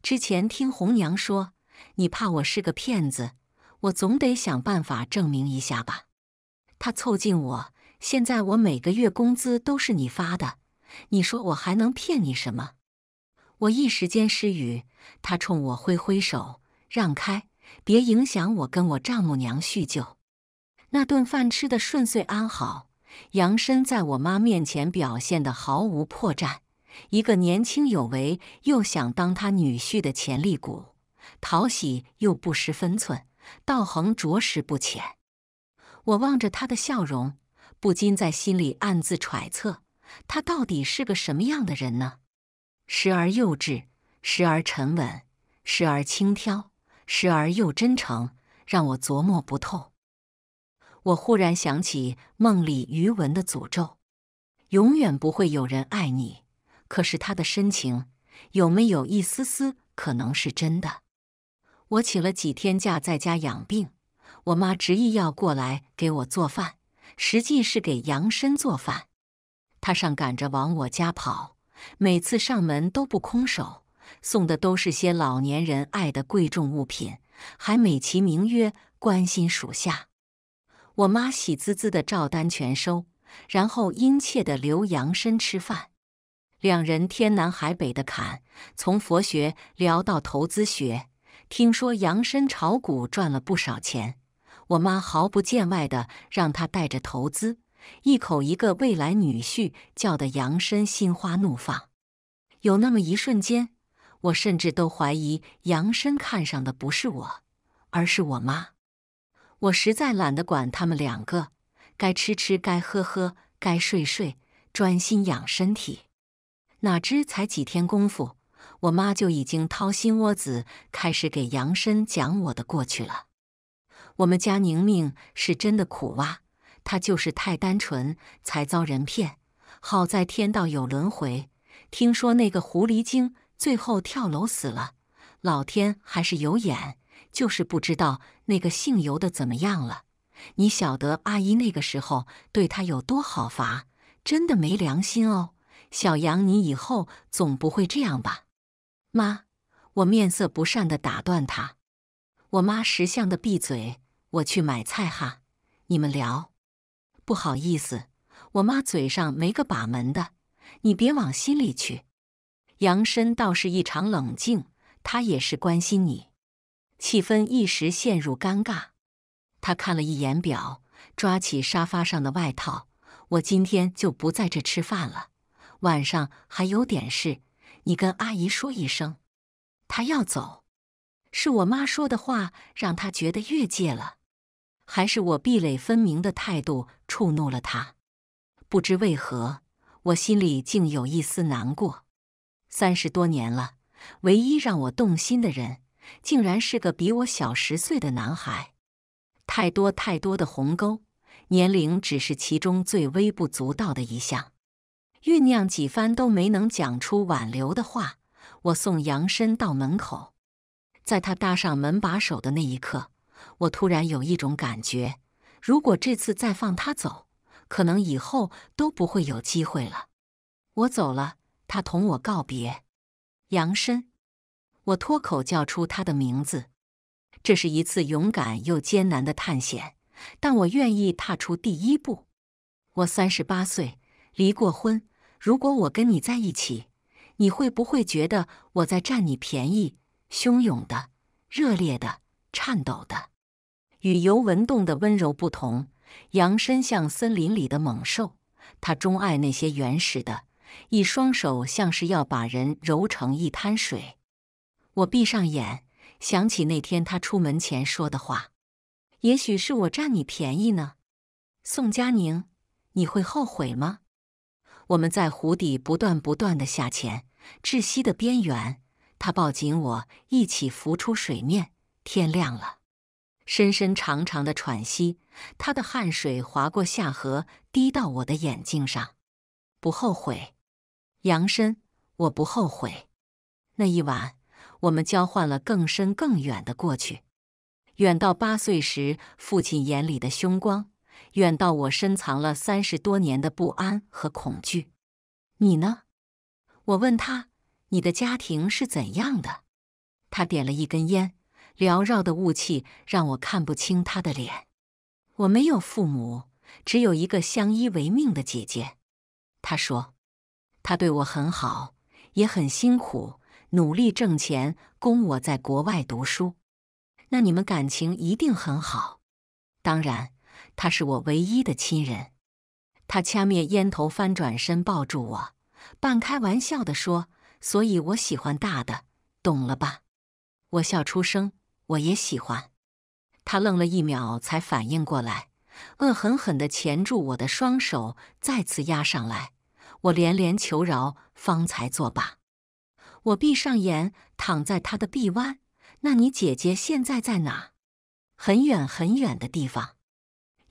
之前听红娘说，你怕我是个骗子。我总得想办法证明一下吧。他凑近我，现在我每个月工资都是你发的，你说我还能骗你什么？我一时间失语。他冲我挥挥手，让开，别影响我跟我丈母娘叙旧。那顿饭吃的顺遂安好，杨深在我妈面前表现的毫无破绽，一个年轻有为又想当他女婿的潜力股，讨喜又不失分寸。道恒着实不浅，我望着他的笑容，不禁在心里暗自揣测，他到底是个什么样的人呢？时而幼稚，时而沉稳，时而轻佻，时而又真诚，让我琢磨不透。我忽然想起梦里余文的诅咒：“永远不会有人爱你。”可是他的深情，有没有一丝丝可能是真的？我请了几天假在家养病，我妈执意要过来给我做饭，实际是给杨深做饭。她上赶着往我家跑，每次上门都不空手，送的都是些老年人爱的贵重物品，还美其名曰关心属下。我妈喜滋滋的照单全收，然后殷切的留杨深吃饭，两人天南海北的侃，从佛学聊到投资学。听说杨深炒股赚了不少钱，我妈毫不见外的让他带着投资，一口一个未来女婿叫的杨深心花怒放。有那么一瞬间，我甚至都怀疑杨深看上的不是我，而是我妈。我实在懒得管他们两个，该吃吃，该喝喝，该睡睡，专心养身体。哪知才几天功夫。我妈就已经掏心窝子开始给杨深讲我的过去了。我们家宁宁是真的苦啊，她就是太单纯才遭人骗。好在天道有轮回，听说那个狐狸精最后跳楼死了，老天还是有眼。就是不知道那个姓尤的怎么样了。你晓得阿姨那个时候对他有多好伐？真的没良心哦，小杨，你以后总不会这样吧？妈，我面色不善的打断他。我妈识相的闭嘴。我去买菜哈，你们聊。不好意思，我妈嘴上没个把门的，你别往心里去。杨深倒是异常冷静，他也是关心你。气氛一时陷入尴尬。他看了一眼表，抓起沙发上的外套。我今天就不在这吃饭了，晚上还有点事。你跟阿姨说一声，她要走。是我妈说的话让她觉得越界了，还是我壁垒分明的态度触怒了她？不知为何，我心里竟有一丝难过。三十多年了，唯一让我动心的人，竟然是个比我小十岁的男孩。太多太多的鸿沟，年龄只是其中最微不足道的一项。酝酿几番都没能讲出挽留的话，我送杨深到门口，在他搭上门把手的那一刻，我突然有一种感觉：如果这次再放他走，可能以后都不会有机会了。我走了，他同我告别。杨深，我脱口叫出他的名字。这是一次勇敢又艰难的探险，但我愿意踏出第一步。我三十八岁，离过婚。如果我跟你在一起，你会不会觉得我在占你便宜？汹涌的、热烈的、颤抖的，与尤文栋的温柔不同，扬身像森林里的猛兽，他钟爱那些原始的，一双手像是要把人揉成一滩水。我闭上眼，想起那天他出门前说的话：“也许是我占你便宜呢，宋佳宁，你会后悔吗？”我们在湖底不断不断的下潜，窒息的边缘，他抱紧我，一起浮出水面。天亮了，深深长长的喘息，他的汗水划过下颌，滴到我的眼睛上。不后悔，杨深，我不后悔。那一晚，我们交换了更深更远的过去，远到八岁时父亲眼里的凶光。远到我深藏了三十多年的不安和恐惧，你呢？我问他：“你的家庭是怎样的？”他点了一根烟，缭绕的雾气让我看不清他的脸。我没有父母，只有一个相依为命的姐姐。他说：“他对我很好，也很辛苦，努力挣钱供我在国外读书。”那你们感情一定很好。当然。他是我唯一的亲人。他掐灭烟头，翻转身抱住我，半开玩笑地说：“所以我喜欢大的，懂了吧？”我笑出声。我也喜欢。他愣了一秒，才反应过来，恶狠狠地钳住我的双手，再次压上来。我连连求饶，方才作罢。我闭上眼，躺在他的臂弯。那你姐姐现在在哪？很远很远的地方。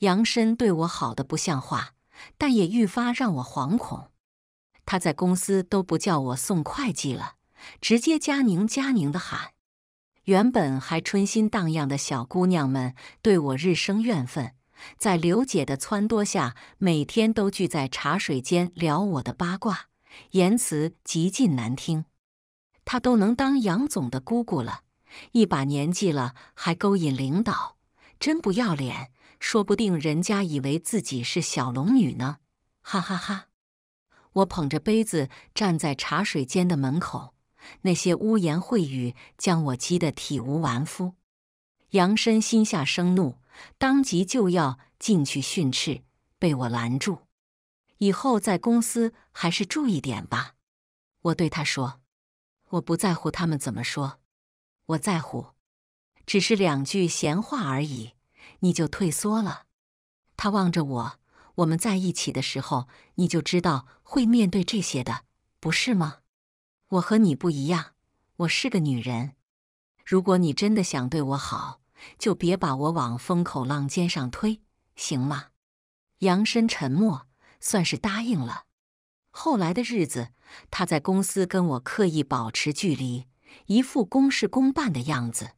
杨深对我好的不像话，但也愈发让我惶恐。他在公司都不叫我送会计了，直接佳宁佳宁的喊。原本还春心荡漾的小姑娘们对我日生怨愤，在刘姐的撺掇下，每天都聚在茶水间聊我的八卦，言辞极尽难听。她都能当杨总的姑姑了，一把年纪了还勾引领导，真不要脸。说不定人家以为自己是小龙女呢，哈哈哈！我捧着杯子站在茶水间的门口，那些污言秽语将我激得体无完肤。杨深心下生怒，当即就要进去训斥，被我拦住。以后在公司还是注意点吧，我对他说。我不在乎他们怎么说，我在乎，只是两句闲话而已。你就退缩了。他望着我，我们在一起的时候，你就知道会面对这些的，不是吗？我和你不一样，我是个女人。如果你真的想对我好，就别把我往风口浪尖上推，行吗？杨深沉默，算是答应了。后来的日子，他在公司跟我刻意保持距离，一副公事公办的样子。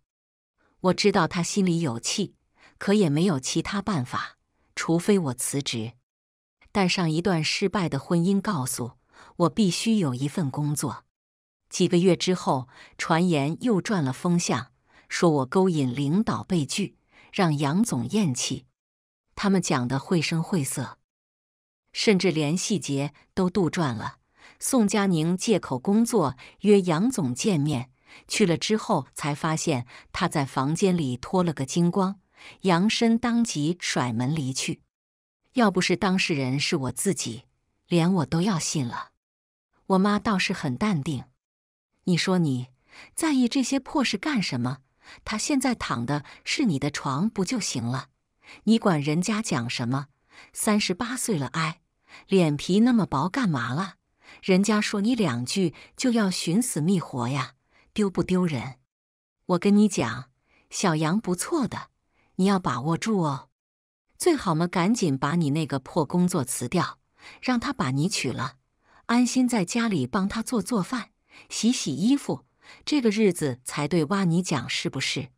我知道他心里有气。可也没有其他办法，除非我辞职。但上一段失败的婚姻告诉我，必须有一份工作。几个月之后，传言又转了风向，说我勾引领导被拒，让杨总厌气。他们讲的绘声绘色，甚至连细节都杜撰了。宋佳宁借口工作约杨总见面，去了之后才发现他在房间里脱了个精光。杨森当即甩门离去。要不是当事人是我自己，连我都要信了。我妈倒是很淡定。你说你在意这些破事干什么？他现在躺的是你的床不就行了？你管人家讲什么？三十八岁了，哎，脸皮那么薄干嘛了？人家说你两句就要寻死觅活呀，丢不丢人？我跟你讲，小杨不错的。你要把握住哦，最好嘛，赶紧把你那个破工作辞掉，让他把你娶了，安心在家里帮他做做饭、洗洗衣服，这个日子才对。哇，你讲是不是？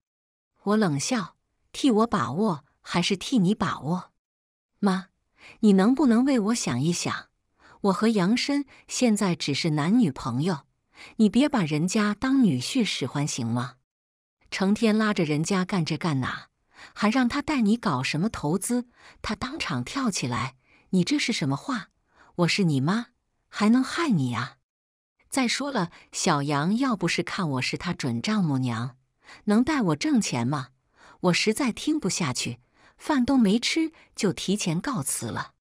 我冷笑，替我把握还是替你把握？妈，你能不能为我想一想？我和杨森现在只是男女朋友，你别把人家当女婿使唤行吗？成天拉着人家干这干那。还让他带你搞什么投资？他当场跳起来：“你这是什么话？我是你妈，还能害你啊！”再说了，小杨要不是看我是他准丈母娘，能带我挣钱吗？我实在听不下去，饭都没吃就提前告辞了。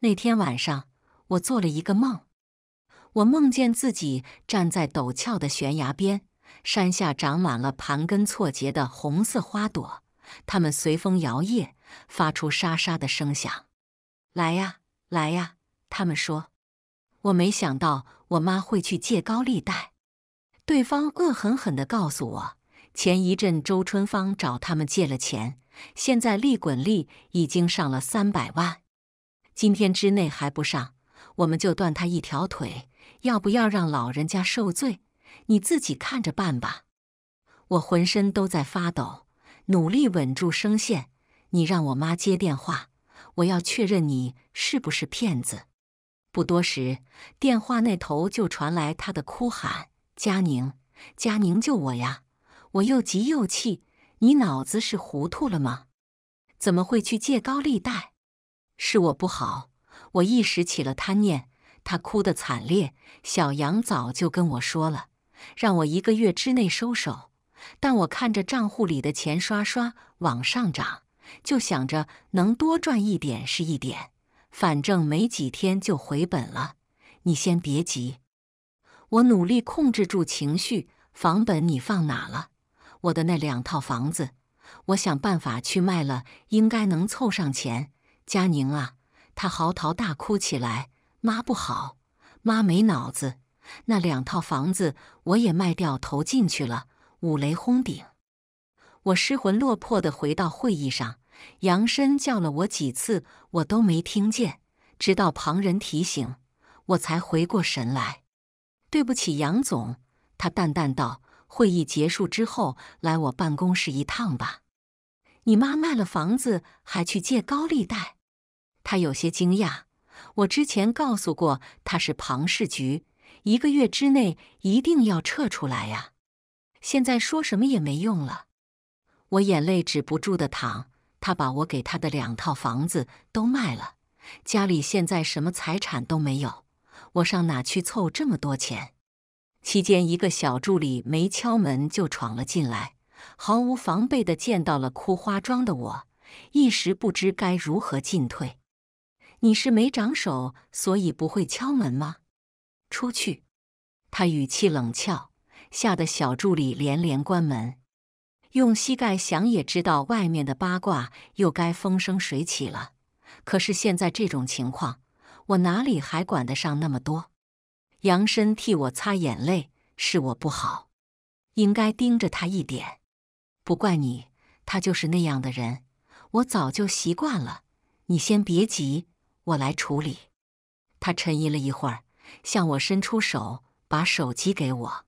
那天晚上，我做了一个梦，我梦见自己站在陡峭的悬崖边，山下长满了盘根错节的红色花朵。他们随风摇曳，发出沙沙的声响。来呀，来呀！他们说：“我没想到我妈会去借高利贷。”对方恶狠狠地告诉我：“前一阵周春芳找他们借了钱，现在利滚利已经上了三百万。今天之内还不上，我们就断他一条腿。要不要让老人家受罪？你自己看着办吧。”我浑身都在发抖。努力稳住声线，你让我妈接电话，我要确认你是不是骗子。不多时，电话那头就传来他的哭喊：“佳宁，佳宁，救我呀！”我又急又气，你脑子是糊涂了吗？怎么会去借高利贷？是我不好，我一时起了贪念。他哭得惨烈，小杨早就跟我说了，让我一个月之内收手。但我看着账户里的钱刷刷往上涨，就想着能多赚一点是一点，反正没几天就回本了。你先别急，我努力控制住情绪。房本你放哪了？我的那两套房子，我想办法去卖了，应该能凑上钱。佳宁啊，他嚎啕大哭起来：“妈不好，妈没脑子，那两套房子我也卖掉投进去了。”五雷轰顶！我失魂落魄的回到会议上，杨深叫了我几次，我都没听见，直到旁人提醒，我才回过神来。对不起，杨总，他淡淡道。会议结束之后，来我办公室一趟吧。你妈卖了房子，还去借高利贷？他有些惊讶。我之前告诉过他是庞氏局，一个月之内一定要撤出来呀。现在说什么也没用了，我眼泪止不住的淌。他把我给他的两套房子都卖了，家里现在什么财产都没有，我上哪去凑这么多钱？期间，一个小助理没敲门就闯了进来，毫无防备的见到了哭花妆的我，一时不知该如何进退。你是没长手，所以不会敲门吗？出去。他语气冷峭。吓得小助理连连关门，用膝盖想也知道，外面的八卦又该风生水起了。可是现在这种情况，我哪里还管得上那么多？杨深替我擦眼泪，是我不好，应该盯着他一点。不怪你，他就是那样的人，我早就习惯了。你先别急，我来处理。他沉吟了一会儿，向我伸出手，把手机给我。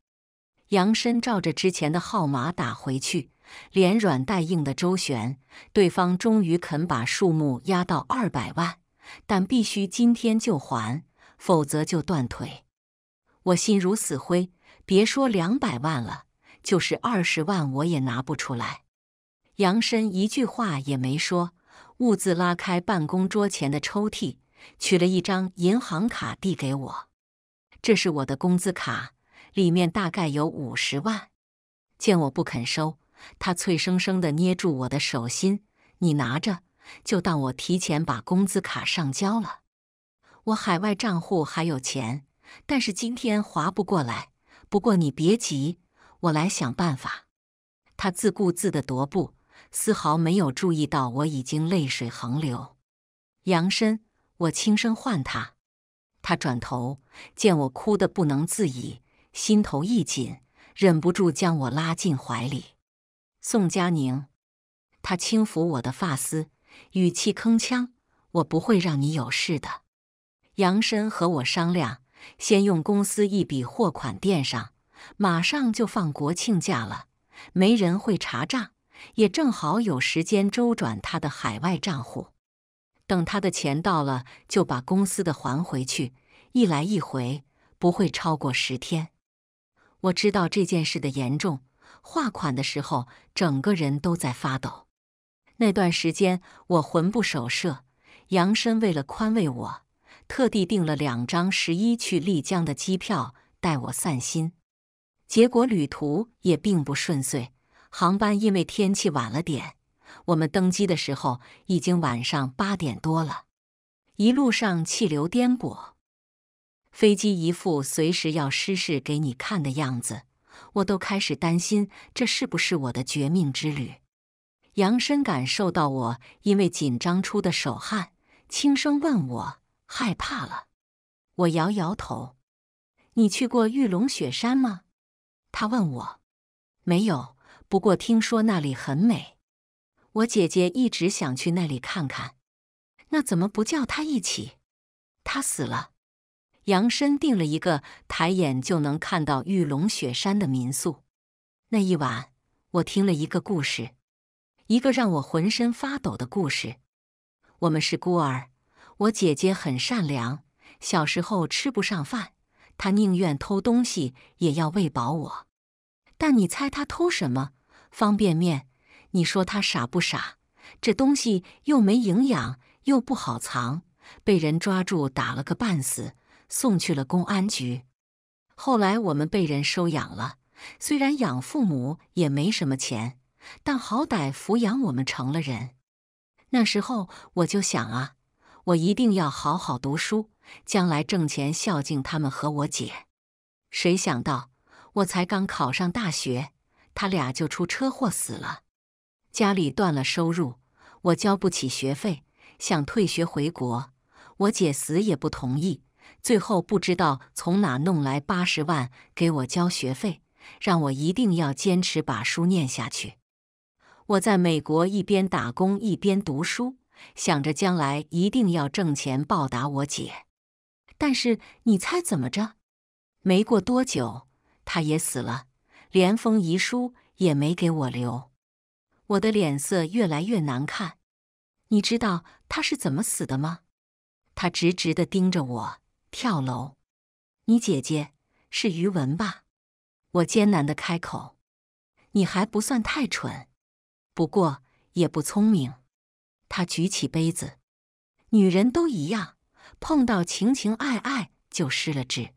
杨深照着之前的号码打回去，连软带硬的周旋，对方终于肯把数目压到二百万，但必须今天就还，否则就断腿。我心如死灰，别说两百万了，就是二十万我也拿不出来。杨深一句话也没说，兀自拉开办公桌前的抽屉，取了一张银行卡递给我：“这是我的工资卡。”里面大概有五十万。见我不肯收，他脆生生的捏住我的手心：“你拿着，就当我提前把工资卡上交了。我海外账户还有钱，但是今天划不过来。不过你别急，我来想办法。”他自顾自的踱步，丝毫没有注意到我已经泪水横流。杨深，我轻声唤他，他转头见我哭得不能自已。心头一紧，忍不住将我拉进怀里。宋佳宁，他轻抚我的发丝，语气铿锵：“我不会让你有事的。”杨深和我商量，先用公司一笔货款垫上，马上就放国庆假了，没人会查账，也正好有时间周转他的海外账户。等他的钱到了，就把公司的还回去，一来一回不会超过十天。我知道这件事的严重，划款的时候整个人都在发抖。那段时间我魂不守舍，杨深为了宽慰我，特地订了两张十一去丽江的机票带我散心。结果旅途也并不顺遂，航班因为天气晚了点，我们登机的时候已经晚上八点多了，一路上气流颠簸。飞机一副随时要失事给你看的样子，我都开始担心这是不是我的绝命之旅。杨深感受到我因为紧张出的手汗，轻声问我害怕了。我摇摇头。你去过玉龙雪山吗？他问我。没有，不过听说那里很美。我姐姐一直想去那里看看。那怎么不叫她一起？她死了。杨深定了一个抬眼就能看到玉龙雪山的民宿。那一晚，我听了一个故事，一个让我浑身发抖的故事。我们是孤儿，我姐姐很善良，小时候吃不上饭，她宁愿偷东西也要喂饱我。但你猜她偷什么？方便面。你说她傻不傻？这东西又没营养，又不好藏，被人抓住打了个半死。送去了公安局，后来我们被人收养了。虽然养父母也没什么钱，但好歹抚养我们成了人。那时候我就想啊，我一定要好好读书，将来挣钱孝敬他们和我姐。谁想到我才刚考上大学，他俩就出车祸死了，家里断了收入，我交不起学费，想退学回国，我姐死也不同意。最后不知道从哪弄来八十万给我交学费，让我一定要坚持把书念下去。我在美国一边打工一边读书，想着将来一定要挣钱报答我姐。但是你猜怎么着？没过多久，她也死了，连封遗书也没给我留。我的脸色越来越难看。你知道她是怎么死的吗？她直直地盯着我。跳楼，你姐姐是余文吧？我艰难的开口。你还不算太蠢，不过也不聪明。他举起杯子，女人都一样，碰到情情爱爱就失了智。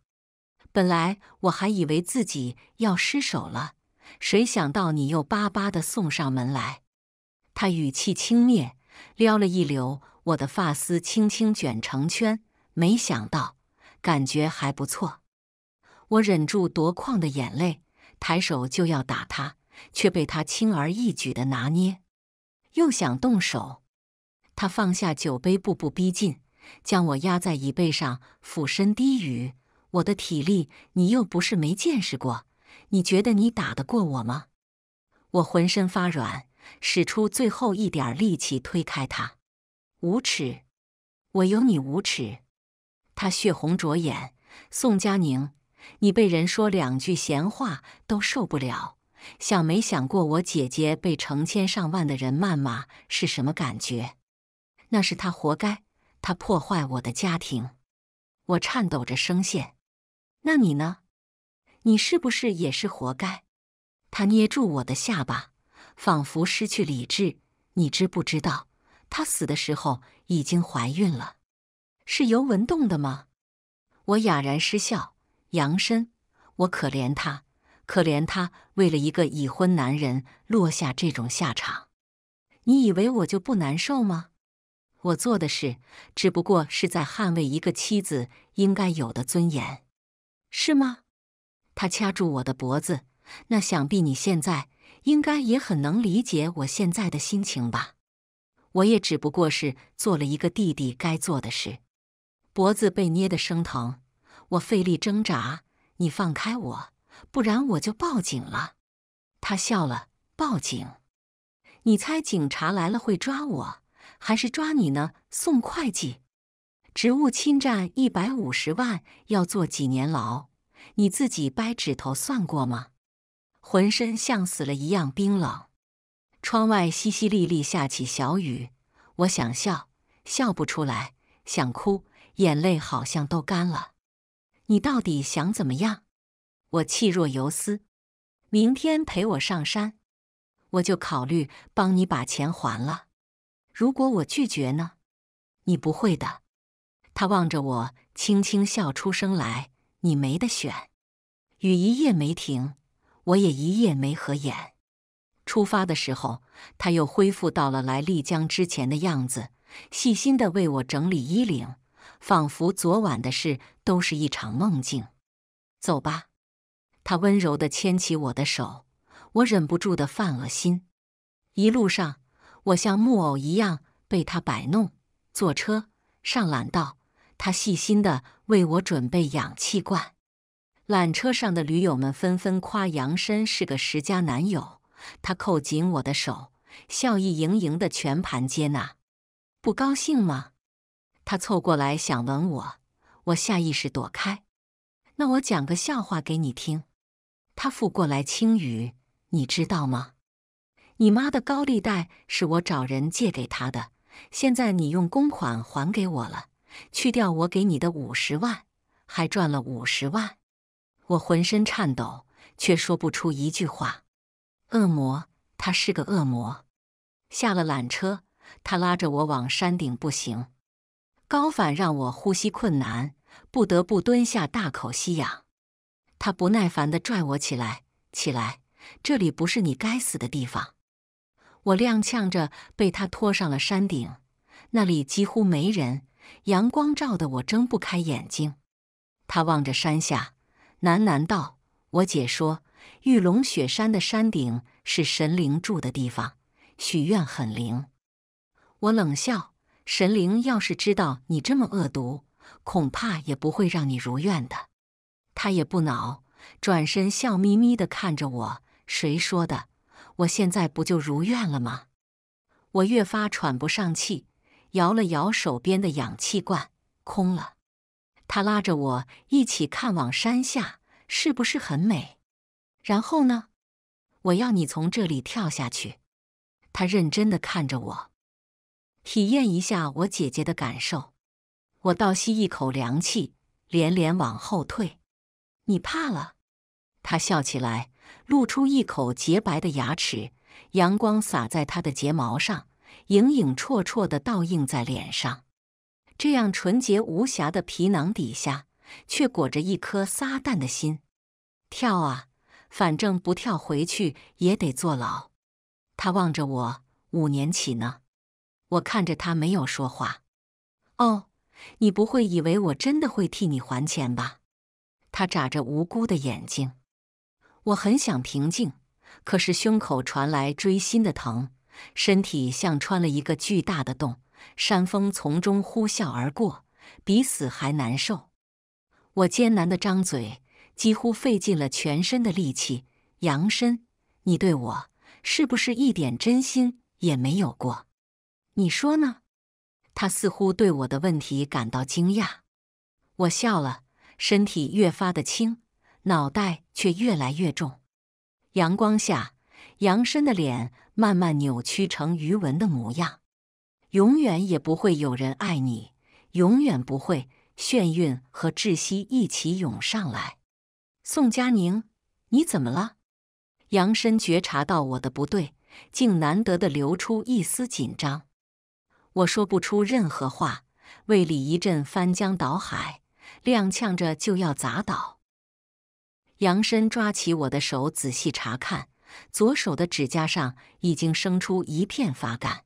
本来我还以为自己要失手了，谁想到你又巴巴的送上门来。他语气轻蔑，撩了一绺我的发丝，轻轻卷成圈。没想到。感觉还不错，我忍住夺眶的眼泪，抬手就要打他，却被他轻而易举的拿捏。又想动手，他放下酒杯，步步逼近，将我压在椅背上，俯身低语：“我的体力，你又不是没见识过，你觉得你打得过我吗？”我浑身发软，使出最后一点力气推开他。无耻！我有你无耻。他血红着眼，宋佳宁，你被人说两句闲话都受不了，想没想过我姐姐被成千上万的人谩骂是什么感觉？那是他活该，他破坏我的家庭。我颤抖着声线，那你呢？你是不是也是活该？他捏住我的下巴，仿佛失去理智。你知不知道，他死的时候已经怀孕了？是尤文栋的吗？我哑然失笑，扬身。我可怜他，可怜他为了一个已婚男人落下这种下场。你以为我就不难受吗？我做的事只不过是在捍卫一个妻子应该有的尊严，是吗？他掐住我的脖子。那想必你现在应该也很能理解我现在的心情吧？我也只不过是做了一个弟弟该做的事。脖子被捏得生疼，我费力挣扎，你放开我，不然我就报警了。他笑了，报警？你猜警察来了会抓我，还是抓你呢？宋会计，职务侵占一百五十万，要坐几年牢？你自己掰指头算过吗？浑身像死了一样冰冷，窗外淅淅沥沥下起小雨，我想笑，笑不出来，想哭。眼泪好像都干了，你到底想怎么样？我气若游丝。明天陪我上山，我就考虑帮你把钱还了。如果我拒绝呢？你不会的。他望着我，轻轻笑出声来。你没得选。雨一夜没停，我也一夜没合眼。出发的时候，他又恢复到了来丽江之前的样子，细心的为我整理衣领。仿佛昨晚的事都是一场梦境。走吧，他温柔地牵起我的手，我忍不住地犯恶心。一路上，我像木偶一样被他摆弄。坐车上缆道，他细心地为我准备氧气罐。缆车上的驴友们纷纷夸杨深是个十佳男友。他扣紧我的手，笑意盈盈的全盘接纳。不高兴吗？他凑过来想吻我，我下意识躲开。那我讲个笑话给你听。他附过来轻语：“你知道吗？你妈的高利贷是我找人借给他的，现在你用公款还给我了，去掉我给你的五十万，还赚了五十万。”我浑身颤抖，却说不出一句话。恶魔，他是个恶魔。下了缆车，他拉着我往山顶步行。高反让我呼吸困难，不得不蹲下大口吸氧。他不耐烦地拽我起来，起来，这里不是你该死的地方。我踉跄着被他拖上了山顶，那里几乎没人，阳光照得我睁不开眼睛。他望着山下，喃喃道：“我姐说，玉龙雪山的山顶是神灵住的地方，许愿很灵。”我冷笑。神灵要是知道你这么恶毒，恐怕也不会让你如愿的。他也不恼，转身笑眯眯地看着我：“谁说的？我现在不就如愿了吗？”我越发喘不上气，摇了摇手边的氧气罐，空了。他拉着我一起看往山下，是不是很美？然后呢？我要你从这里跳下去。他认真地看着我。体验一下我姐姐的感受，我倒吸一口凉气，连连往后退。你怕了？她笑起来，露出一口洁白的牙齿。阳光洒在她的睫毛上，影影绰绰的倒映在脸上。这样纯洁无瑕的皮囊底下，却裹着一颗撒旦的心。跳啊，反正不跳回去也得坐牢。他望着我，五年起呢。我看着他，没有说话。哦，你不会以为我真的会替你还钱吧？他眨着无辜的眼睛。我很想平静，可是胸口传来锥心的疼，身体像穿了一个巨大的洞，山风从中呼啸而过，比死还难受。我艰难的张嘴，几乎费尽了全身的力气。杨深，你对我是不是一点真心也没有过？你说呢？他似乎对我的问题感到惊讶。我笑了，身体越发的轻，脑袋却越来越重。阳光下，杨深的脸慢慢扭曲成鱼纹的模样。永远也不会有人爱你，永远不会。眩晕和窒息一起涌上来。宋佳宁，你怎么了？杨深觉察到我的不对，竟难得的流出一丝紧张。我说不出任何话，胃里一阵翻江倒海，踉跄着就要砸倒。杨深抓起我的手，仔细查看，左手的指甲上已经生出一片发干。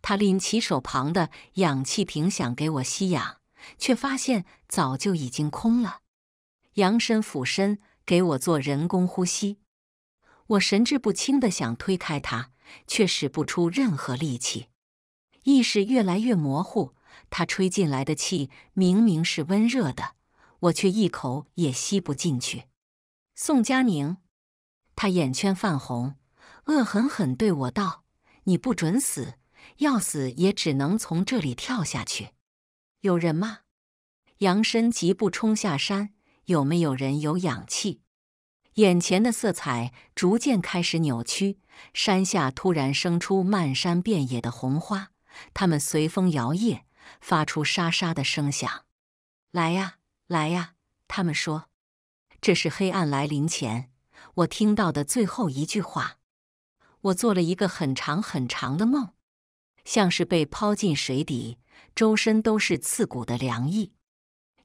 他拎起手旁的氧气瓶，想给我吸氧，却发现早就已经空了。杨深俯身给我做人工呼吸，我神志不清的想推开他，却使不出任何力气。意识越来越模糊，他吹进来的气明明是温热的，我却一口也吸不进去。宋佳宁，他眼圈泛红，恶狠狠对我道：“你不准死，要死也只能从这里跳下去。”有人吗？杨深疾步冲下山，有没有人有氧气？眼前的色彩逐渐开始扭曲，山下突然生出漫山遍野的红花。他们随风摇曳，发出沙沙的声响。来呀，来呀！他们说：“这是黑暗来临前我听到的最后一句话。”我做了一个很长很长的梦，像是被抛进水底，周身都是刺骨的凉意。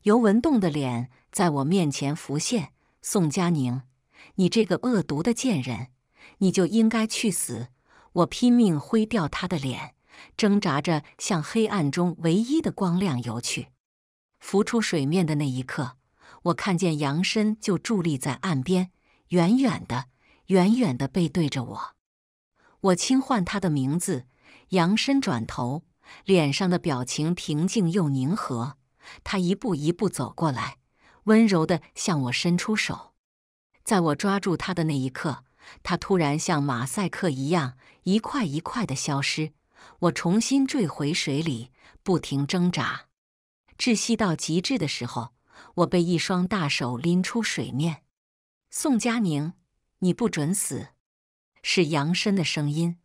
尤文栋的脸在我面前浮现。宋佳宁，你这个恶毒的贱人，你就应该去死！我拼命挥掉他的脸。挣扎着向黑暗中唯一的光亮游去，浮出水面的那一刻，我看见杨深就伫立在岸边，远远的，远远的背对着我。我轻唤他的名字，杨深转头，脸上的表情平静又凝和。他一步一步走过来，温柔的向我伸出手。在我抓住他的那一刻，他突然像马赛克一样，一块一块的消失。我重新坠回水里，不停挣扎，窒息到极致的时候，我被一双大手拎出水面。宋佳宁，你不准死！是杨深的声音。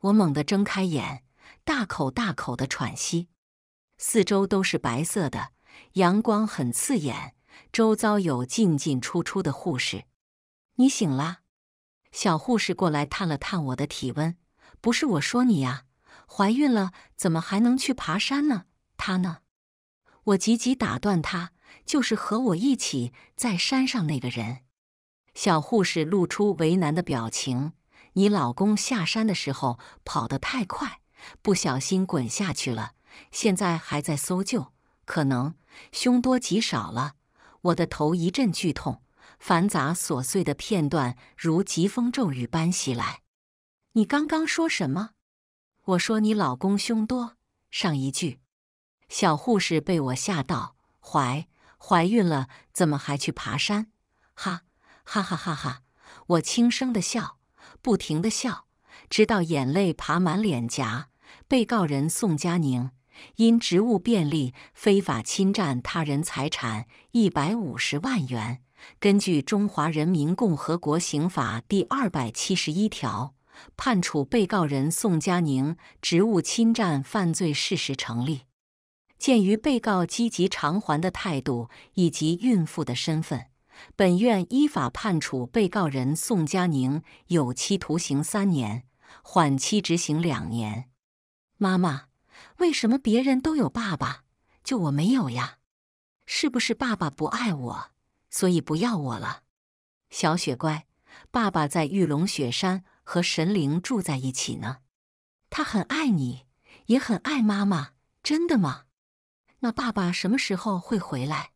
我猛地睁开眼，大口大口的喘息。四周都是白色的，阳光很刺眼。周遭有进进出出的护士。你醒了。小护士过来探了探我的体温。不是我说你呀。怀孕了，怎么还能去爬山呢？他呢？我急急打断他，就是和我一起在山上那个人。小护士露出为难的表情。你老公下山的时候跑得太快，不小心滚下去了，现在还在搜救，可能凶多吉少了。我的头一阵剧痛，繁杂琐碎的片段如疾风骤雨般袭来。你刚刚说什么？我说你老公胸多。上一句，小护士被我吓到，怀怀孕了，怎么还去爬山？哈哈哈哈哈哈！我轻声的笑，不停的笑，直到眼泪爬满脸颊。被告人宋佳宁因职务便利非法侵占他人财产一百五十万元，根据《中华人民共和国刑法》第二百七十一条。判处被告人宋佳宁职务侵占犯罪事实成立。鉴于被告积极偿还的态度以及孕妇的身份，本院依法判处被告人宋佳宁有期徒刑三年，缓期执行两年。妈妈，为什么别人都有爸爸，就我没有呀？是不是爸爸不爱我，所以不要我了？小雪乖，爸爸在玉龙雪山。和神灵住在一起呢，他很爱你，也很爱妈妈，真的吗？那爸爸什么时候会回来？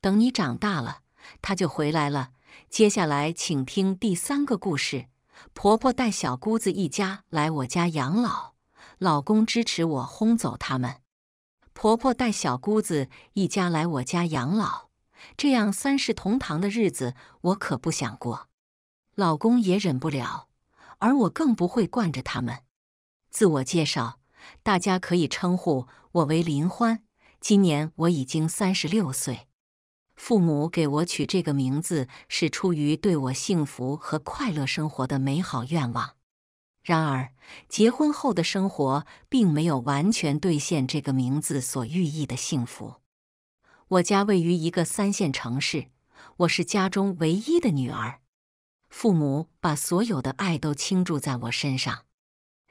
等你长大了，他就回来了。接下来，请听第三个故事：婆婆带小姑子一家来我家养老，老公支持我轰走他们。婆婆带小姑子一家来我家养老，这样三世同堂的日子我可不想过，老公也忍不了。而我更不会惯着他们。自我介绍，大家可以称呼我为林欢。今年我已经三十六岁，父母给我取这个名字是出于对我幸福和快乐生活的美好愿望。然而，结婚后的生活并没有完全兑现这个名字所寓意的幸福。我家位于一个三线城市，我是家中唯一的女儿。父母把所有的爱都倾注在我身上。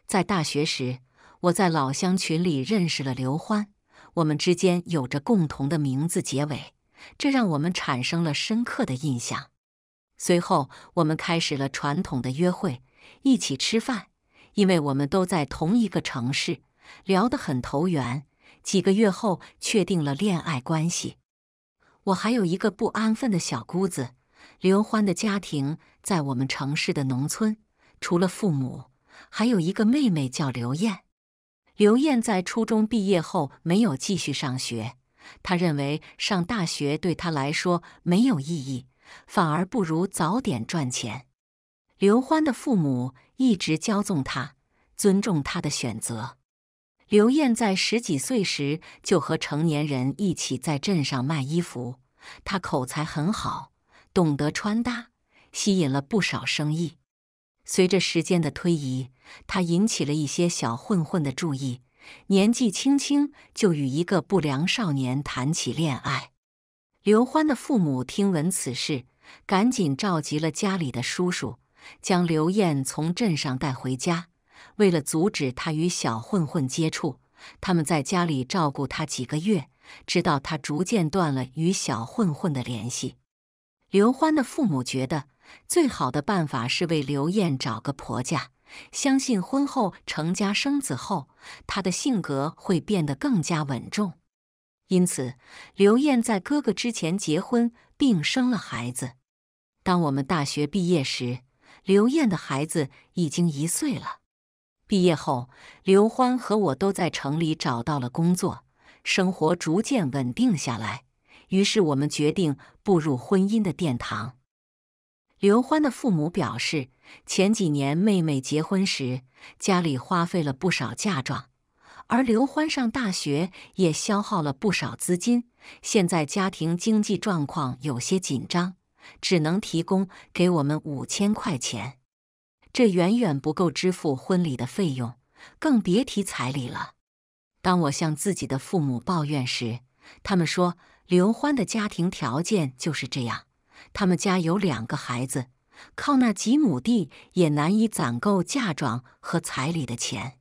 在大学时，我在老乡群里认识了刘欢，我们之间有着共同的名字结尾，这让我们产生了深刻的印象。随后，我们开始了传统的约会，一起吃饭，因为我们都在同一个城市，聊得很投缘。几个月后，确定了恋爱关系。我还有一个不安分的小姑子。刘欢的家庭在我们城市的农村，除了父母，还有一个妹妹叫刘艳。刘艳在初中毕业后没有继续上学，她认为上大学对她来说没有意义，反而不如早点赚钱。刘欢的父母一直骄纵他，尊重他的选择。刘艳在十几岁时就和成年人一起在镇上卖衣服，她口才很好。懂得穿搭，吸引了不少生意。随着时间的推移，他引起了一些小混混的注意。年纪轻轻就与一个不良少年谈起恋爱。刘欢的父母听闻此事，赶紧召集了家里的叔叔，将刘艳从镇上带回家。为了阻止他与小混混接触，他们在家里照顾他几个月，直到他逐渐断了与小混混的联系。刘欢的父母觉得最好的办法是为刘艳找个婆家，相信婚后成家生子后，她的性格会变得更加稳重。因此，刘艳在哥哥之前结婚并生了孩子。当我们大学毕业时，刘艳的孩子已经一岁了。毕业后，刘欢和我都在城里找到了工作，生活逐渐稳定下来。于是我们决定步入婚姻的殿堂。刘欢的父母表示，前几年妹妹结婚时，家里花费了不少嫁妆，而刘欢上大学也消耗了不少资金，现在家庭经济状况有些紧张，只能提供给我们五千块钱，这远远不够支付婚礼的费用，更别提彩礼了。当我向自己的父母抱怨时，他们说。刘欢的家庭条件就是这样，他们家有两个孩子，靠那几亩地也难以攒够嫁妆和彩礼的钱。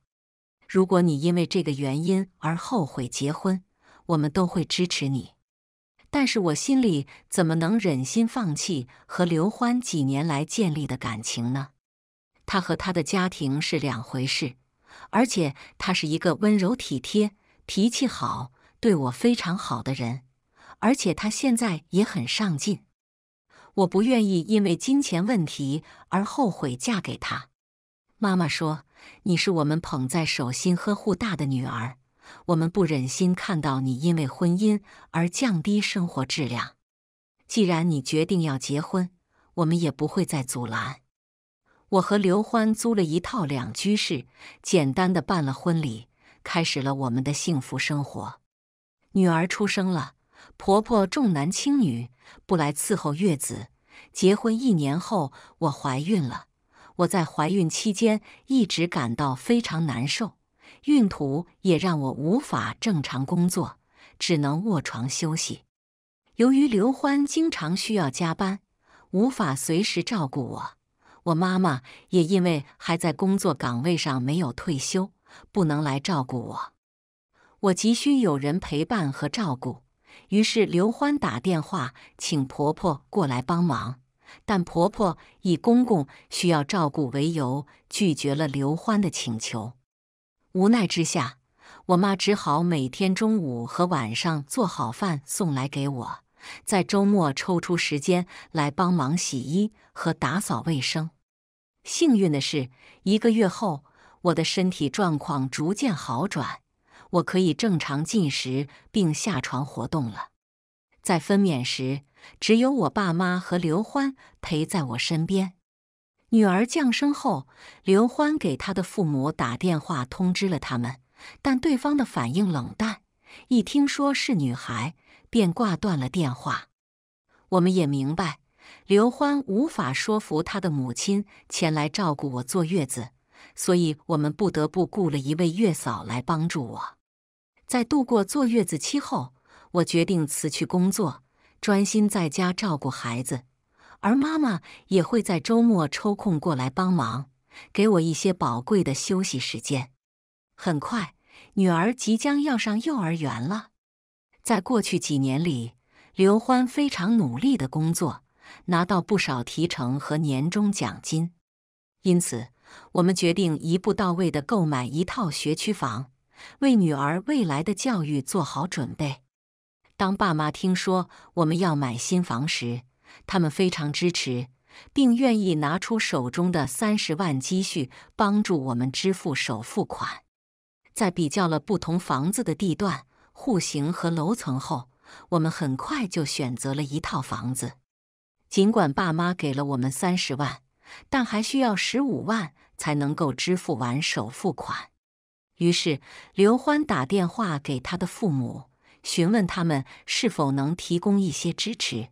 如果你因为这个原因而后悔结婚，我们都会支持你。但是我心里怎么能忍心放弃和刘欢几年来建立的感情呢？他和他的家庭是两回事，而且他是一个温柔体贴、脾气好、对我非常好的人。而且他现在也很上进，我不愿意因为金钱问题而后悔嫁给他。妈妈说：“你是我们捧在手心呵护大的女儿，我们不忍心看到你因为婚姻而降低生活质量。既然你决定要结婚，我们也不会再阻拦。”我和刘欢租了一套两居室，简单的办了婚礼，开始了我们的幸福生活。女儿出生了。婆婆重男轻女，不来伺候月子。结婚一年后，我怀孕了。我在怀孕期间一直感到非常难受，孕吐也让我无法正常工作，只能卧床休息。由于刘欢经常需要加班，无法随时照顾我。我妈妈也因为还在工作岗位上没有退休，不能来照顾我。我急需有人陪伴和照顾。于是刘欢打电话请婆婆过来帮忙，但婆婆以公公需要照顾为由拒绝了刘欢的请求。无奈之下，我妈只好每天中午和晚上做好饭送来给我，在周末抽出时间来帮忙洗衣和打扫卫生。幸运的是，一个月后我的身体状况逐渐好转。我可以正常进食并下床活动了。在分娩时，只有我爸妈和刘欢陪在我身边。女儿降生后，刘欢给他的父母打电话通知了他们，但对方的反应冷淡，一听说是女孩便挂断了电话。我们也明白，刘欢无法说服他的母亲前来照顾我坐月子，所以我们不得不雇了一位月嫂来帮助我。在度过坐月子期后，我决定辞去工作，专心在家照顾孩子，而妈妈也会在周末抽空过来帮忙，给我一些宝贵的休息时间。很快，女儿即将要上幼儿园了。在过去几年里，刘欢非常努力的工作，拿到不少提成和年终奖金，因此我们决定一步到位地购买一套学区房。为女儿未来的教育做好准备。当爸妈听说我们要买新房时，他们非常支持，并愿意拿出手中的三十万积蓄帮助我们支付首付款。在比较了不同房子的地段、户型和楼层后，我们很快就选择了一套房子。尽管爸妈给了我们三十万，但还需要十五万才能够支付完首付款。于是，刘欢打电话给他的父母，询问他们是否能提供一些支持。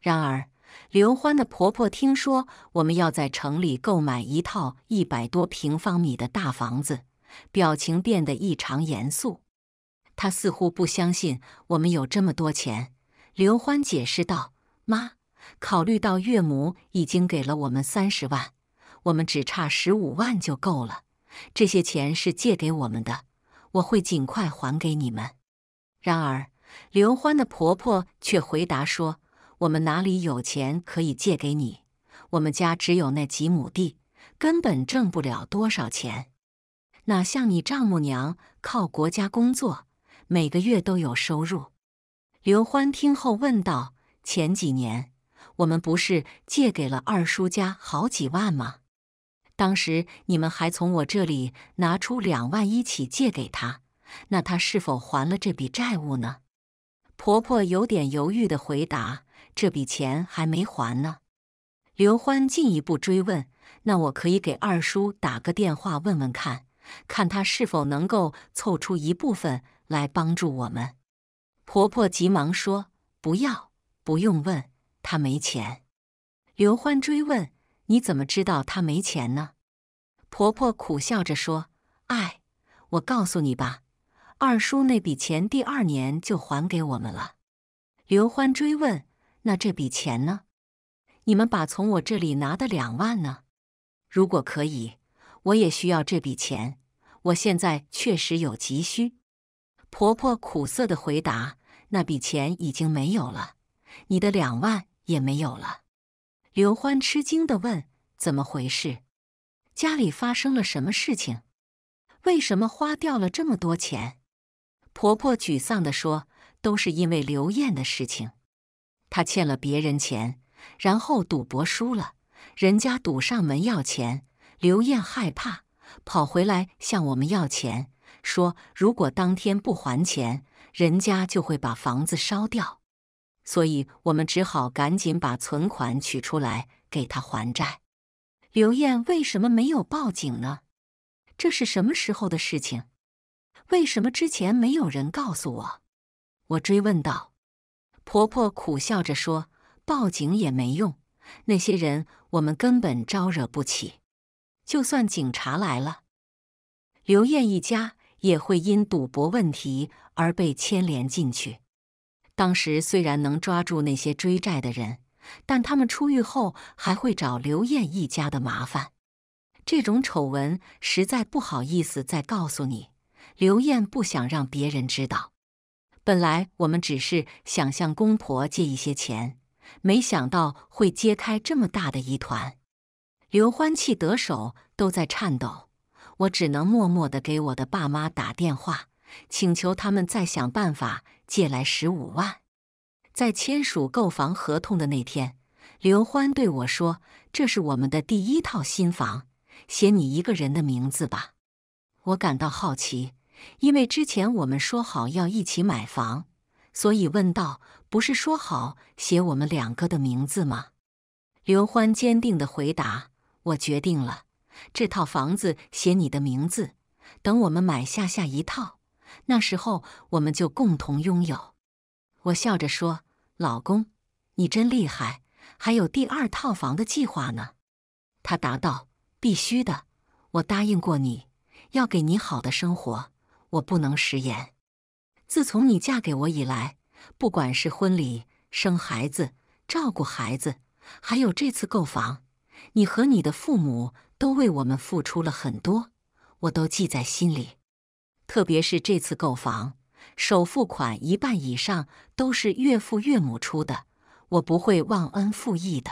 然而，刘欢的婆婆听说我们要在城里购买一套一百多平方米的大房子，表情变得异常严肃。她似乎不相信我们有这么多钱。刘欢解释道：“妈，考虑到岳母已经给了我们三十万，我们只差十五万就够了。”这些钱是借给我们的，我会尽快还给你们。然而，刘欢的婆婆却回答说：“我们哪里有钱可以借给你？我们家只有那几亩地，根本挣不了多少钱。哪像你丈母娘，靠国家工作，每个月都有收入。”刘欢听后问道：“前几年我们不是借给了二叔家好几万吗？”当时你们还从我这里拿出两万一起借给他，那他是否还了这笔债务呢？婆婆有点犹豫地回答：“这笔钱还没还呢。”刘欢进一步追问：“那我可以给二叔打个电话问问看，看他是否能够凑出一部分来帮助我们？”婆婆急忙说：“不要，不用问，他没钱。”刘欢追问。你怎么知道他没钱呢？婆婆苦笑着说：“哎，我告诉你吧，二叔那笔钱第二年就还给我们了。”刘欢追问：“那这笔钱呢？你们把从我这里拿的两万呢？如果可以，我也需要这笔钱，我现在确实有急需。”婆婆苦涩的回答：“那笔钱已经没有了，你的两万也没有了。”刘欢吃惊的问：“怎么回事？家里发生了什么事情？为什么花掉了这么多钱？”婆婆沮丧的说：“都是因为刘艳的事情，她欠了别人钱，然后赌博输了，人家堵上门要钱。刘艳害怕，跑回来向我们要钱，说如果当天不还钱，人家就会把房子烧掉。”所以我们只好赶紧把存款取出来给他还债。刘艳为什么没有报警呢？这是什么时候的事情？为什么之前没有人告诉我？我追问道。婆婆苦笑着说：“报警也没用，那些人我们根本招惹不起。就算警察来了，刘艳一家也会因赌博问题而被牵连进去。”当时虽然能抓住那些追债的人，但他们出狱后还会找刘艳一家的麻烦。这种丑闻实在不好意思再告诉你，刘艳不想让别人知道。本来我们只是想向公婆借一些钱，没想到会揭开这么大的疑团。刘欢气得手都在颤抖，我只能默默的给我的爸妈打电话，请求他们再想办法。借来十五万，在签署购房合同的那天，刘欢对我说：“这是我们的第一套新房，写你一个人的名字吧。”我感到好奇，因为之前我们说好要一起买房，所以问道：“不是说好写我们两个的名字吗？”刘欢坚定的回答：“我决定了，这套房子写你的名字。等我们买下下一套。”那时候我们就共同拥有。我笑着说：“老公，你真厉害，还有第二套房的计划呢。”他答道：“必须的，我答应过你要给你好的生活，我不能食言。自从你嫁给我以来，不管是婚礼、生孩子、照顾孩子，还有这次购房，你和你的父母都为我们付出了很多，我都记在心里。”特别是这次购房，首付款一半以上都是岳父岳母出的，我不会忘恩负义的。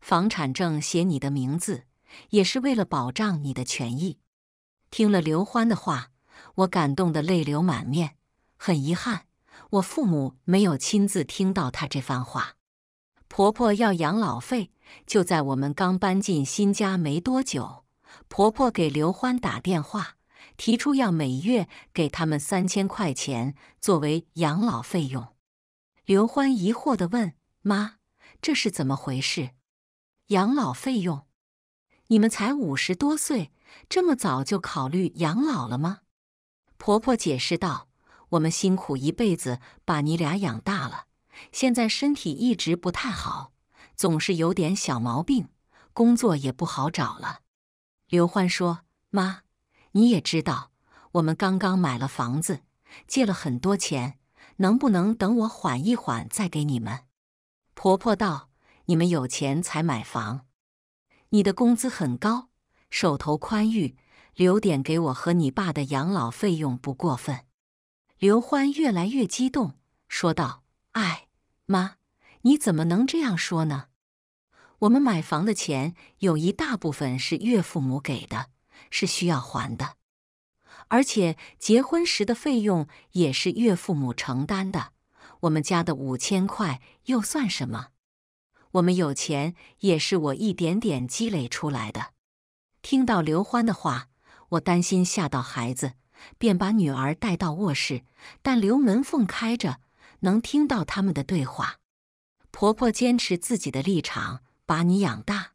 房产证写你的名字，也是为了保障你的权益。听了刘欢的话，我感动得泪流满面。很遗憾，我父母没有亲自听到他这番话。婆婆要养老费，就在我们刚搬进新家没多久，婆婆给刘欢打电话。提出要每月给他们三千块钱作为养老费用。刘欢疑惑地问：“妈，这是怎么回事？养老费用？你们才五十多岁，这么早就考虑养老了吗？”婆婆解释道：“我们辛苦一辈子把你俩养大了，现在身体一直不太好，总是有点小毛病，工作也不好找了。”刘欢说：“妈。”你也知道，我们刚刚买了房子，借了很多钱，能不能等我缓一缓再给你们？婆婆道：“你们有钱才买房，你的工资很高，手头宽裕，留点给我和你爸的养老费用不过分。”刘欢越来越激动，说道：“哎，妈，你怎么能这样说呢？我们买房的钱有一大部分是岳父母给的。”是需要还的，而且结婚时的费用也是岳父母承担的。我们家的五千块又算什么？我们有钱也是我一点点积累出来的。听到刘欢的话，我担心吓到孩子，便把女儿带到卧室，但留门缝开着，能听到他们的对话。婆婆坚持自己的立场，把你养大，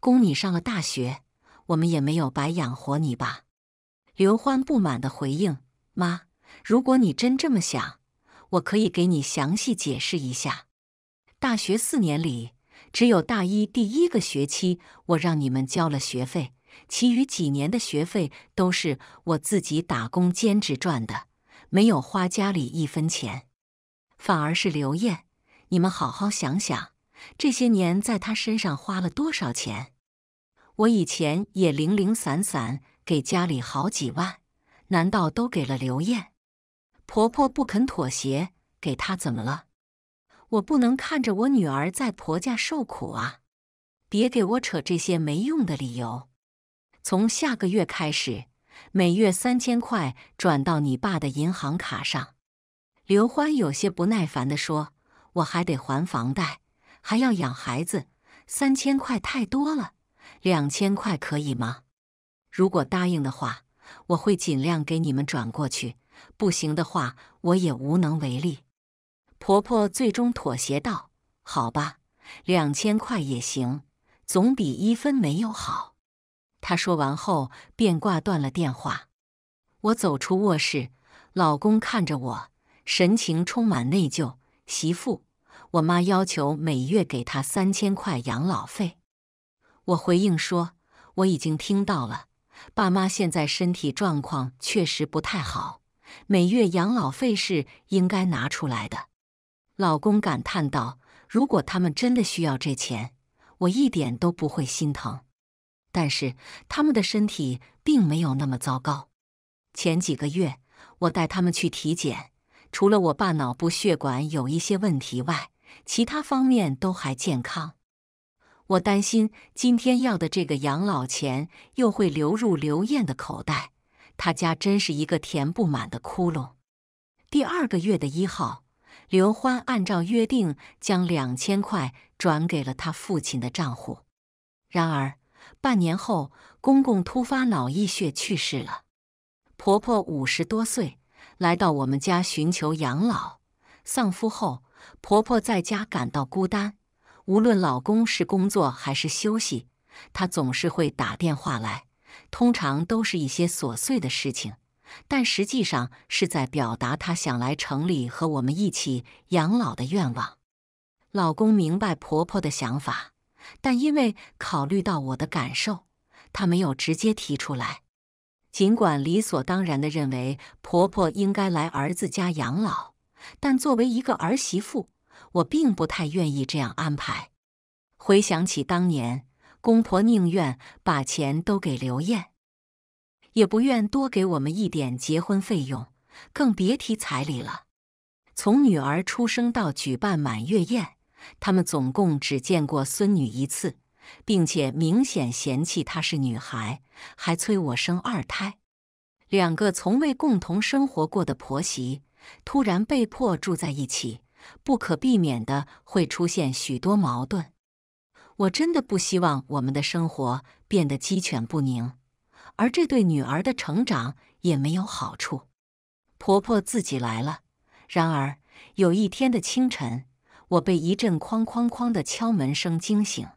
供你上了大学。我们也没有白养活你吧？刘欢不满地回应：“妈，如果你真这么想，我可以给你详细解释一下。大学四年里，只有大一第一个学期我让你们交了学费，其余几年的学费都是我自己打工兼职赚的，没有花家里一分钱。反而是刘艳，你们好好想想，这些年在她身上花了多少钱。”我以前也零零散散给家里好几万，难道都给了刘艳？婆婆不肯妥协，给她怎么了？我不能看着我女儿在婆家受苦啊！别给我扯这些没用的理由。从下个月开始，每月三千块转到你爸的银行卡上。刘欢有些不耐烦地说：“我还得还房贷，还要养孩子，三千块太多了。”两千块可以吗？如果答应的话，我会尽量给你们转过去。不行的话，我也无能为力。婆婆最终妥协道：“好吧，两千块也行，总比一分没有好。”她说完后便挂断了电话。我走出卧室，老公看着我，神情充满内疚：“媳妇，我妈要求每月给她三千块养老费。”我回应说：“我已经听到了，爸妈现在身体状况确实不太好，每月养老费是应该拿出来的。”老公感叹道：“如果他们真的需要这钱，我一点都不会心疼。但是他们的身体并没有那么糟糕。前几个月我带他们去体检，除了我爸脑部血管有一些问题外，其他方面都还健康。”我担心今天要的这个养老钱又会流入刘艳的口袋，他家真是一个填不满的窟窿。第二个月的一号，刘欢按照约定将两千块转给了他父亲的账户。然而半年后，公公突发脑溢血去世了。婆婆五十多岁，来到我们家寻求养老。丧夫后，婆婆在家感到孤单。无论老公是工作还是休息，她总是会打电话来，通常都是一些琐碎的事情，但实际上是在表达他想来城里和我们一起养老的愿望。老公明白婆婆的想法，但因为考虑到我的感受，他没有直接提出来。尽管理所当然地认为婆婆应该来儿子家养老，但作为一个儿媳妇。我并不太愿意这样安排。回想起当年，公婆宁愿把钱都给刘艳，也不愿多给我们一点结婚费用，更别提彩礼了。从女儿出生到举办满月宴，他们总共只见过孙女一次，并且明显嫌弃她是女孩，还催我生二胎。两个从未共同生活过的婆媳，突然被迫住在一起。不可避免的会出现许多矛盾，我真的不希望我们的生活变得鸡犬不宁，而这对女儿的成长也没有好处。婆婆自己来了。然而有一天的清晨，我被一阵哐哐哐的敲门声惊醒。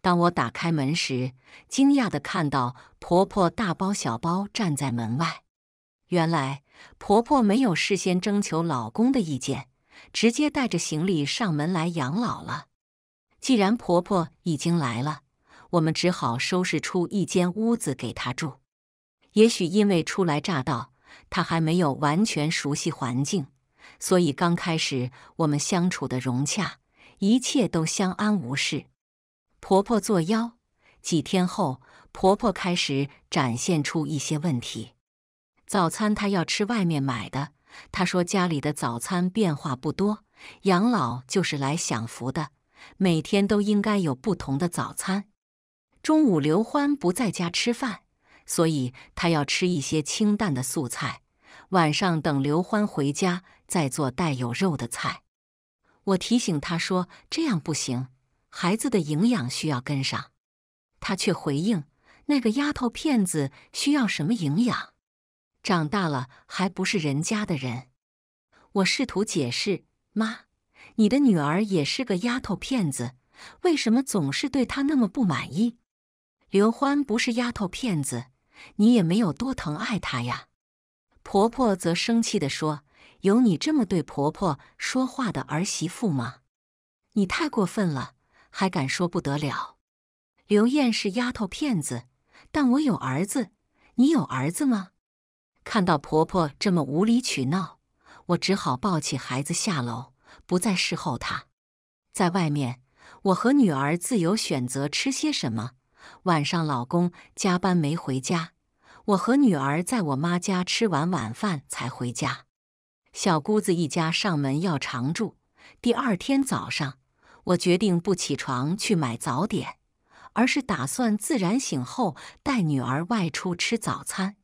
当我打开门时，惊讶的看到婆婆大包小包站在门外。原来婆婆没有事先征求老公的意见。直接带着行李上门来养老了。既然婆婆已经来了，我们只好收拾出一间屋子给她住。也许因为初来乍到，她还没有完全熟悉环境，所以刚开始我们相处的融洽，一切都相安无事。婆婆作妖，几天后，婆婆开始展现出一些问题。早餐她要吃外面买的。他说：“家里的早餐变化不多，养老就是来享福的，每天都应该有不同的早餐。中午刘欢不在家吃饭，所以他要吃一些清淡的素菜。晚上等刘欢回家再做带有肉的菜。”我提醒他说：“这样不行，孩子的营养需要跟上。”他却回应：“那个丫头片子需要什么营养？”长大了还不是人家的人，我试图解释：“妈，你的女儿也是个丫头片子，为什么总是对她那么不满意？”刘欢不是丫头片子，你也没有多疼爱她呀。婆婆则生气的说：“有你这么对婆婆说话的儿媳妇吗？你太过分了，还敢说不得了？”刘艳是丫头片子，但我有儿子，你有儿子吗？看到婆婆这么无理取闹，我只好抱起孩子下楼，不再侍候她。在外面，我和女儿自由选择吃些什么。晚上，老公加班没回家，我和女儿在我妈家吃完晚饭才回家。小姑子一家上门要常住。第二天早上，我决定不起床去买早点，而是打算自然醒后带女儿外出吃早餐。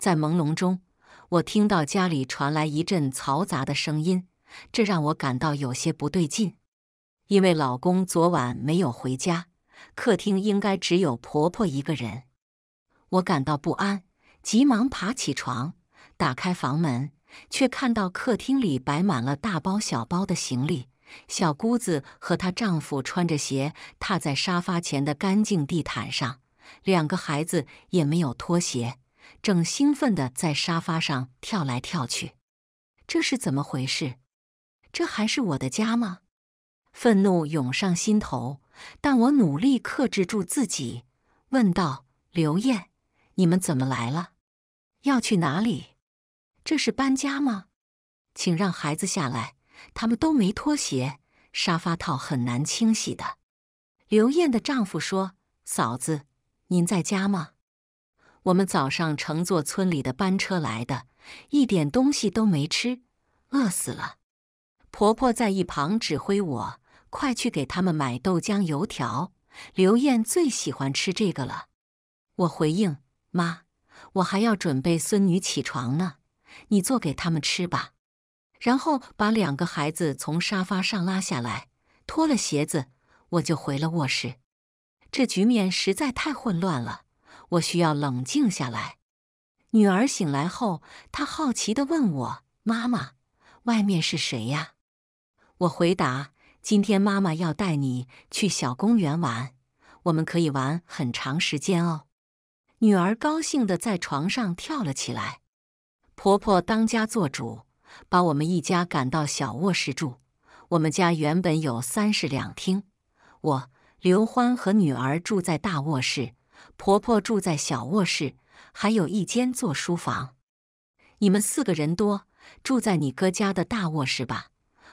在朦胧中，我听到家里传来一阵嘈杂的声音，这让我感到有些不对劲。因为老公昨晚没有回家，客厅应该只有婆婆一个人。我感到不安，急忙爬起床，打开房门，却看到客厅里摆满了大包小包的行李。小姑子和她丈夫穿着鞋踏在沙发前的干净地毯上，两个孩子也没有脱鞋。正兴奋的在沙发上跳来跳去，这是怎么回事？这还是我的家吗？愤怒涌上心头，但我努力克制住自己，问道：“刘艳，你们怎么来了？要去哪里？这是搬家吗？”请让孩子下来，他们都没脱鞋，沙发套很难清洗的。”刘艳的丈夫说：“嫂子，您在家吗？”我们早上乘坐村里的班车来的，一点东西都没吃，饿死了。婆婆在一旁指挥我：“快去给他们买豆浆、油条，刘艳最喜欢吃这个了。”我回应：“妈，我还要准备孙女起床呢，你做给他们吃吧。”然后把两个孩子从沙发上拉下来，脱了鞋子，我就回了卧室。这局面实在太混乱了。我需要冷静下来。女儿醒来后，她好奇的问我：“妈妈，外面是谁呀？”我回答：“今天妈妈要带你去小公园玩，我们可以玩很长时间哦。”女儿高兴的在床上跳了起来。婆婆当家做主，把我们一家赶到小卧室住。我们家原本有三室两厅，我刘欢和女儿住在大卧室。婆婆住在小卧室，还有一间做书房。你们四个人多，住在你哥家的大卧室吧。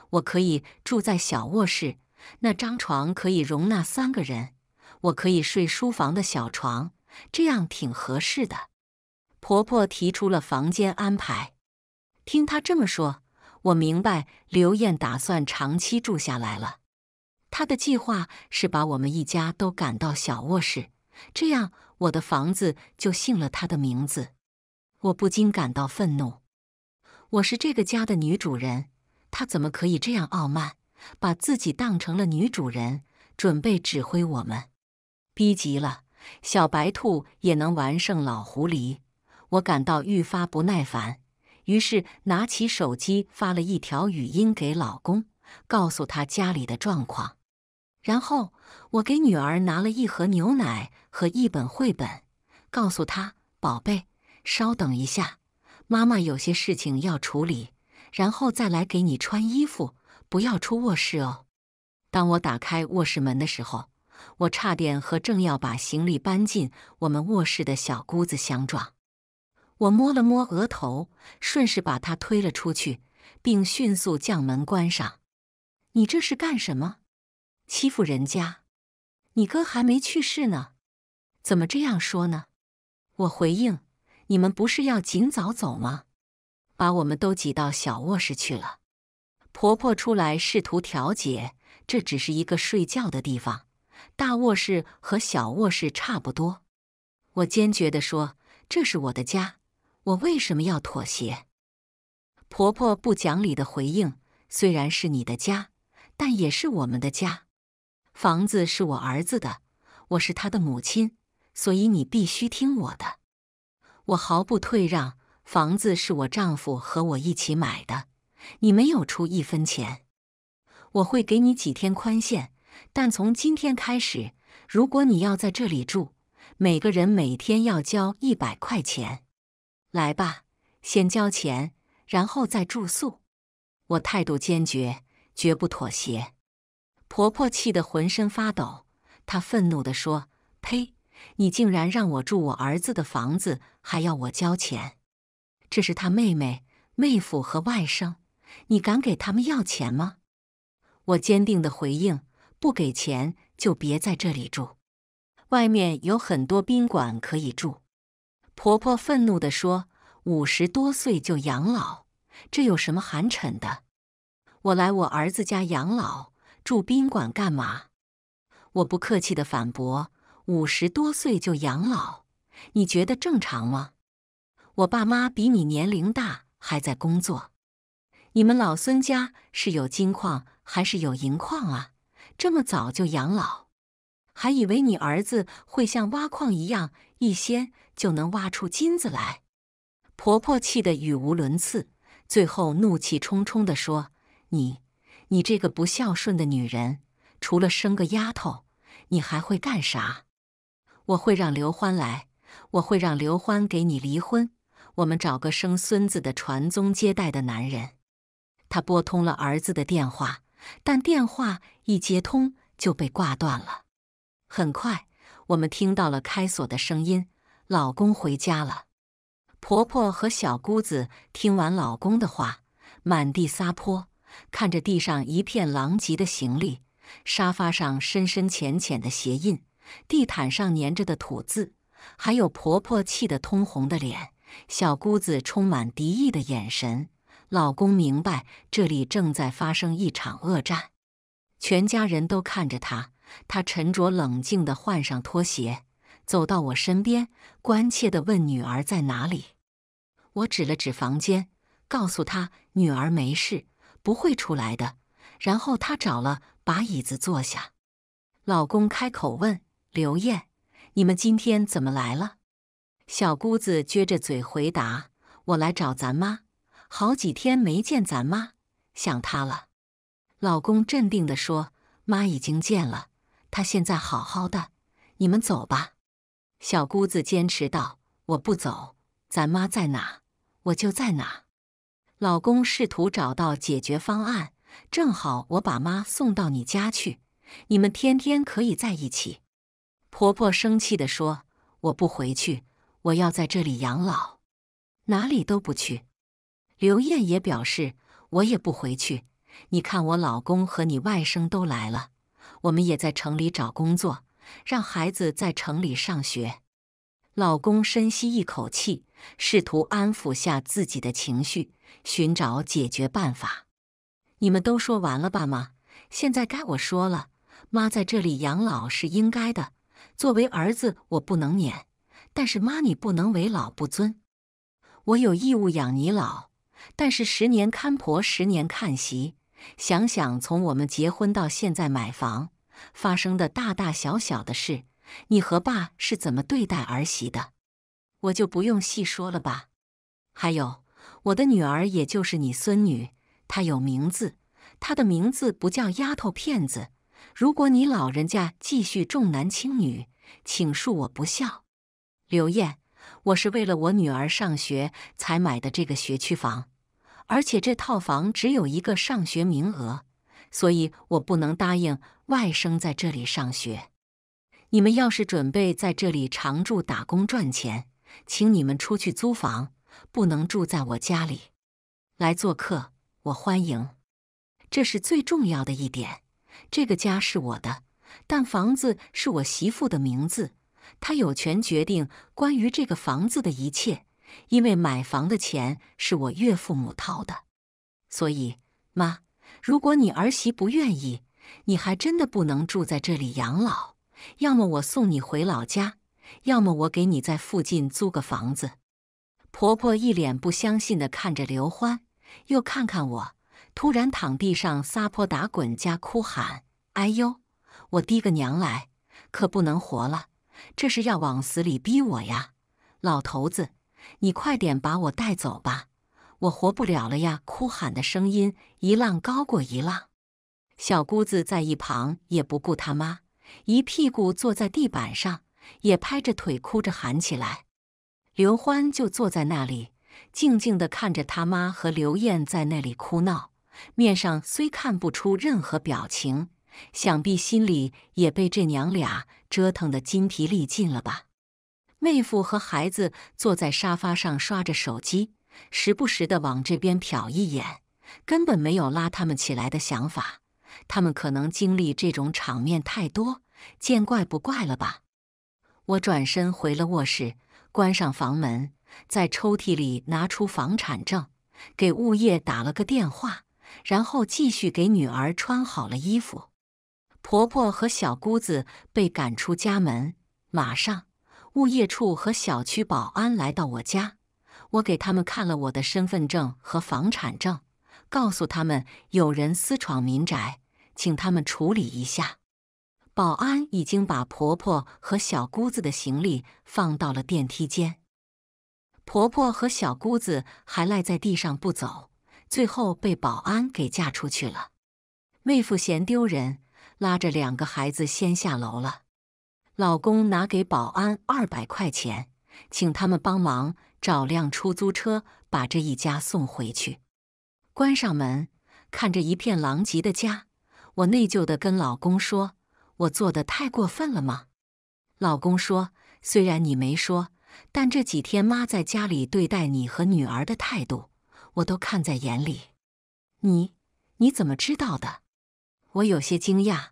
我可以住在小卧室，那张床可以容纳三个人。我可以睡书房的小床，这样挺合适的。婆婆提出了房间安排。听她这么说，我明白刘艳打算长期住下来了。她的计划是把我们一家都赶到小卧室。这样，我的房子就姓了他的名字。我不禁感到愤怒。我是这个家的女主人，他怎么可以这样傲慢，把自己当成了女主人，准备指挥我们？逼急了，小白兔也能完胜老狐狸。我感到愈发不耐烦，于是拿起手机发了一条语音给老公，告诉他家里的状况，然后。我给女儿拿了一盒牛奶和一本绘本，告诉她：“宝贝，稍等一下，妈妈有些事情要处理，然后再来给你穿衣服，不要出卧室哦。”当我打开卧室门的时候，我差点和正要把行李搬进我们卧室的小姑子相撞。我摸了摸额头，顺势把她推了出去，并迅速将门关上。你这是干什么？欺负人家，你哥还没去世呢，怎么这样说呢？我回应：你们不是要尽早走吗？把我们都挤到小卧室去了。婆婆出来试图调解，这只是一个睡觉的地方，大卧室和小卧室差不多。我坚决的说：这是我的家，我为什么要妥协？婆婆不讲理的回应：虽然是你的家，但也是我们的家。房子是我儿子的，我是他的母亲，所以你必须听我的。我毫不退让。房子是我丈夫和我一起买的，你没有出一分钱。我会给你几天宽限，但从今天开始，如果你要在这里住，每个人每天要交一百块钱。来吧，先交钱，然后再住宿。我态度坚决，绝不妥协。婆婆气得浑身发抖，她愤怒地说：“呸！你竟然让我住我儿子的房子，还要我交钱？这是他妹妹、妹夫和外甥，你敢给他们要钱吗？”我坚定地回应：“不给钱就别在这里住，外面有很多宾馆可以住。”婆婆愤怒地说：“五十多岁就养老，这有什么寒碜的？我来我儿子家养老。”住宾馆干嘛？我不客气的反驳：“五十多岁就养老，你觉得正常吗？”我爸妈比你年龄大，还在工作。你们老孙家是有金矿还是有银矿啊？这么早就养老，还以为你儿子会像挖矿一样，一掀就能挖出金子来？婆婆气得语无伦次，最后怒气冲冲的说：“你。”你这个不孝顺的女人，除了生个丫头，你还会干啥？我会让刘欢来，我会让刘欢给你离婚，我们找个生孙子的、传宗接代的男人。他拨通了儿子的电话，但电话一接通就被挂断了。很快，我们听到了开锁的声音，老公回家了。婆婆和小姑子听完老公的话，满地撒泼。看着地上一片狼藉的行李，沙发上深深浅浅的鞋印，地毯上粘着的土渍，还有婆婆气得通红的脸，小姑子充满敌意的眼神，老公明白这里正在发生一场恶战。全家人都看着他，他沉着冷静地换上拖鞋，走到我身边，关切地问：“女儿在哪里？”我指了指房间，告诉他：“女儿没事。”不会出来的。然后他找了把椅子坐下，老公开口问刘艳：“你们今天怎么来了？”小姑子撅着嘴回答：“我来找咱妈，好几天没见咱妈，想她了。”老公镇定地说：“妈已经见了，她现在好好的，你们走吧。”小姑子坚持道：“我不走，咱妈在哪，我就在哪。”老公试图找到解决方案，正好我把妈送到你家去，你们天天可以在一起。婆婆生气的说：“我不回去，我要在这里养老，哪里都不去。”刘艳也表示：“我也不回去，你看我老公和你外甥都来了，我们也在城里找工作，让孩子在城里上学。”老公深吸一口气，试图安抚下自己的情绪。寻找解决办法，你们都说完了吧？妈，现在该我说了。妈在这里养老是应该的，作为儿子，我不能撵。但是妈，你不能为老不尊。我有义务养你老，但是十年看婆，十年看媳。想想从我们结婚到现在买房，发生的大大小小的事，你和爸是怎么对待儿媳的？我就不用细说了吧。还有。我的女儿，也就是你孙女，她有名字，她的名字不叫丫头片子。如果你老人家继续重男轻女，请恕我不孝。刘艳，我是为了我女儿上学才买的这个学区房，而且这套房只有一个上学名额，所以我不能答应外甥在这里上学。你们要是准备在这里常住打工赚钱，请你们出去租房。不能住在我家里，来做客我欢迎，这是最重要的一点。这个家是我的，但房子是我媳妇的名字，她有权决定关于这个房子的一切。因为买房的钱是我岳父母掏的，所以妈，如果你儿媳不愿意，你还真的不能住在这里养老。要么我送你回老家，要么我给你在附近租个房子。婆婆一脸不相信地看着刘欢，又看看我，突然躺地上撒泼打滚加哭喊：“哎呦，我滴个娘来，可不能活了！这是要往死里逼我呀！”老头子，你快点把我带走吧，我活不了了呀！哭喊的声音一浪高过一浪，小姑子在一旁也不顾他妈，一屁股坐在地板上，也拍着腿哭着喊起来。刘欢就坐在那里，静静地看着他妈和刘艳在那里哭闹，面上虽看不出任何表情，想必心里也被这娘俩折腾得筋疲力尽了吧。妹夫和孩子坐在沙发上刷着手机，时不时的往这边瞟一眼，根本没有拉他们起来的想法。他们可能经历这种场面太多，见怪不怪了吧。我转身回了卧室。关上房门，在抽屉里拿出房产证，给物业打了个电话，然后继续给女儿穿好了衣服。婆婆和小姑子被赶出家门。马上，物业处和小区保安来到我家，我给他们看了我的身份证和房产证，告诉他们有人私闯民宅，请他们处理一下。保安已经把婆婆和小姑子的行李放到了电梯间，婆婆和小姑子还赖在地上不走，最后被保安给架出去了。妹夫嫌丢人，拉着两个孩子先下楼了。老公拿给保安二百块钱，请他们帮忙找辆出租车把这一家送回去。关上门，看着一片狼藉的家，我内疚的跟老公说。我做的太过分了吗？老公说：“虽然你没说，但这几天妈在家里对待你和女儿的态度，我都看在眼里。”你你怎么知道的？我有些惊讶。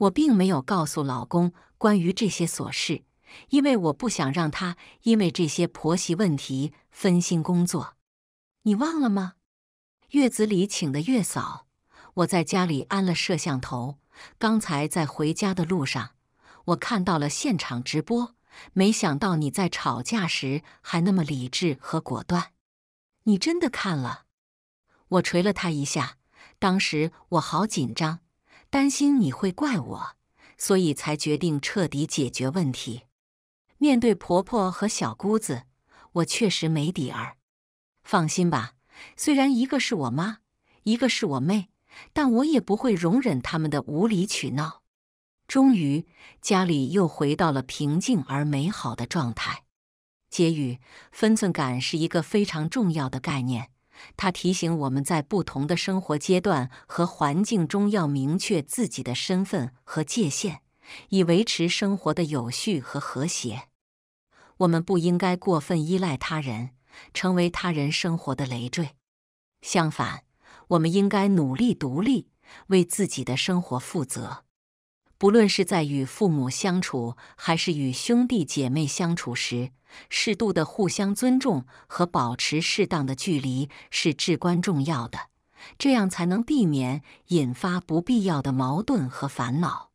我并没有告诉老公关于这些琐事，因为我不想让他因为这些婆媳问题分心工作。你忘了吗？月子里请的月嫂，我在家里安了摄像头。刚才在回家的路上，我看到了现场直播。没想到你在吵架时还那么理智和果断。你真的看了？我捶了他一下。当时我好紧张，担心你会怪我，所以才决定彻底解决问题。面对婆婆和小姑子，我确实没底儿。放心吧，虽然一个是我妈，一个是我妹。但我也不会容忍他们的无理取闹。终于，家里又回到了平静而美好的状态。结语：分寸感是一个非常重要的概念，它提醒我们在不同的生活阶段和环境中要明确自己的身份和界限，以维持生活的有序和和谐。我们不应该过分依赖他人，成为他人生活的累赘。相反，我们应该努力独立，为自己的生活负责。不论是在与父母相处，还是与兄弟姐妹相处时，适度的互相尊重和保持适当的距离是至关重要的，这样才能避免引发不必要的矛盾和烦恼。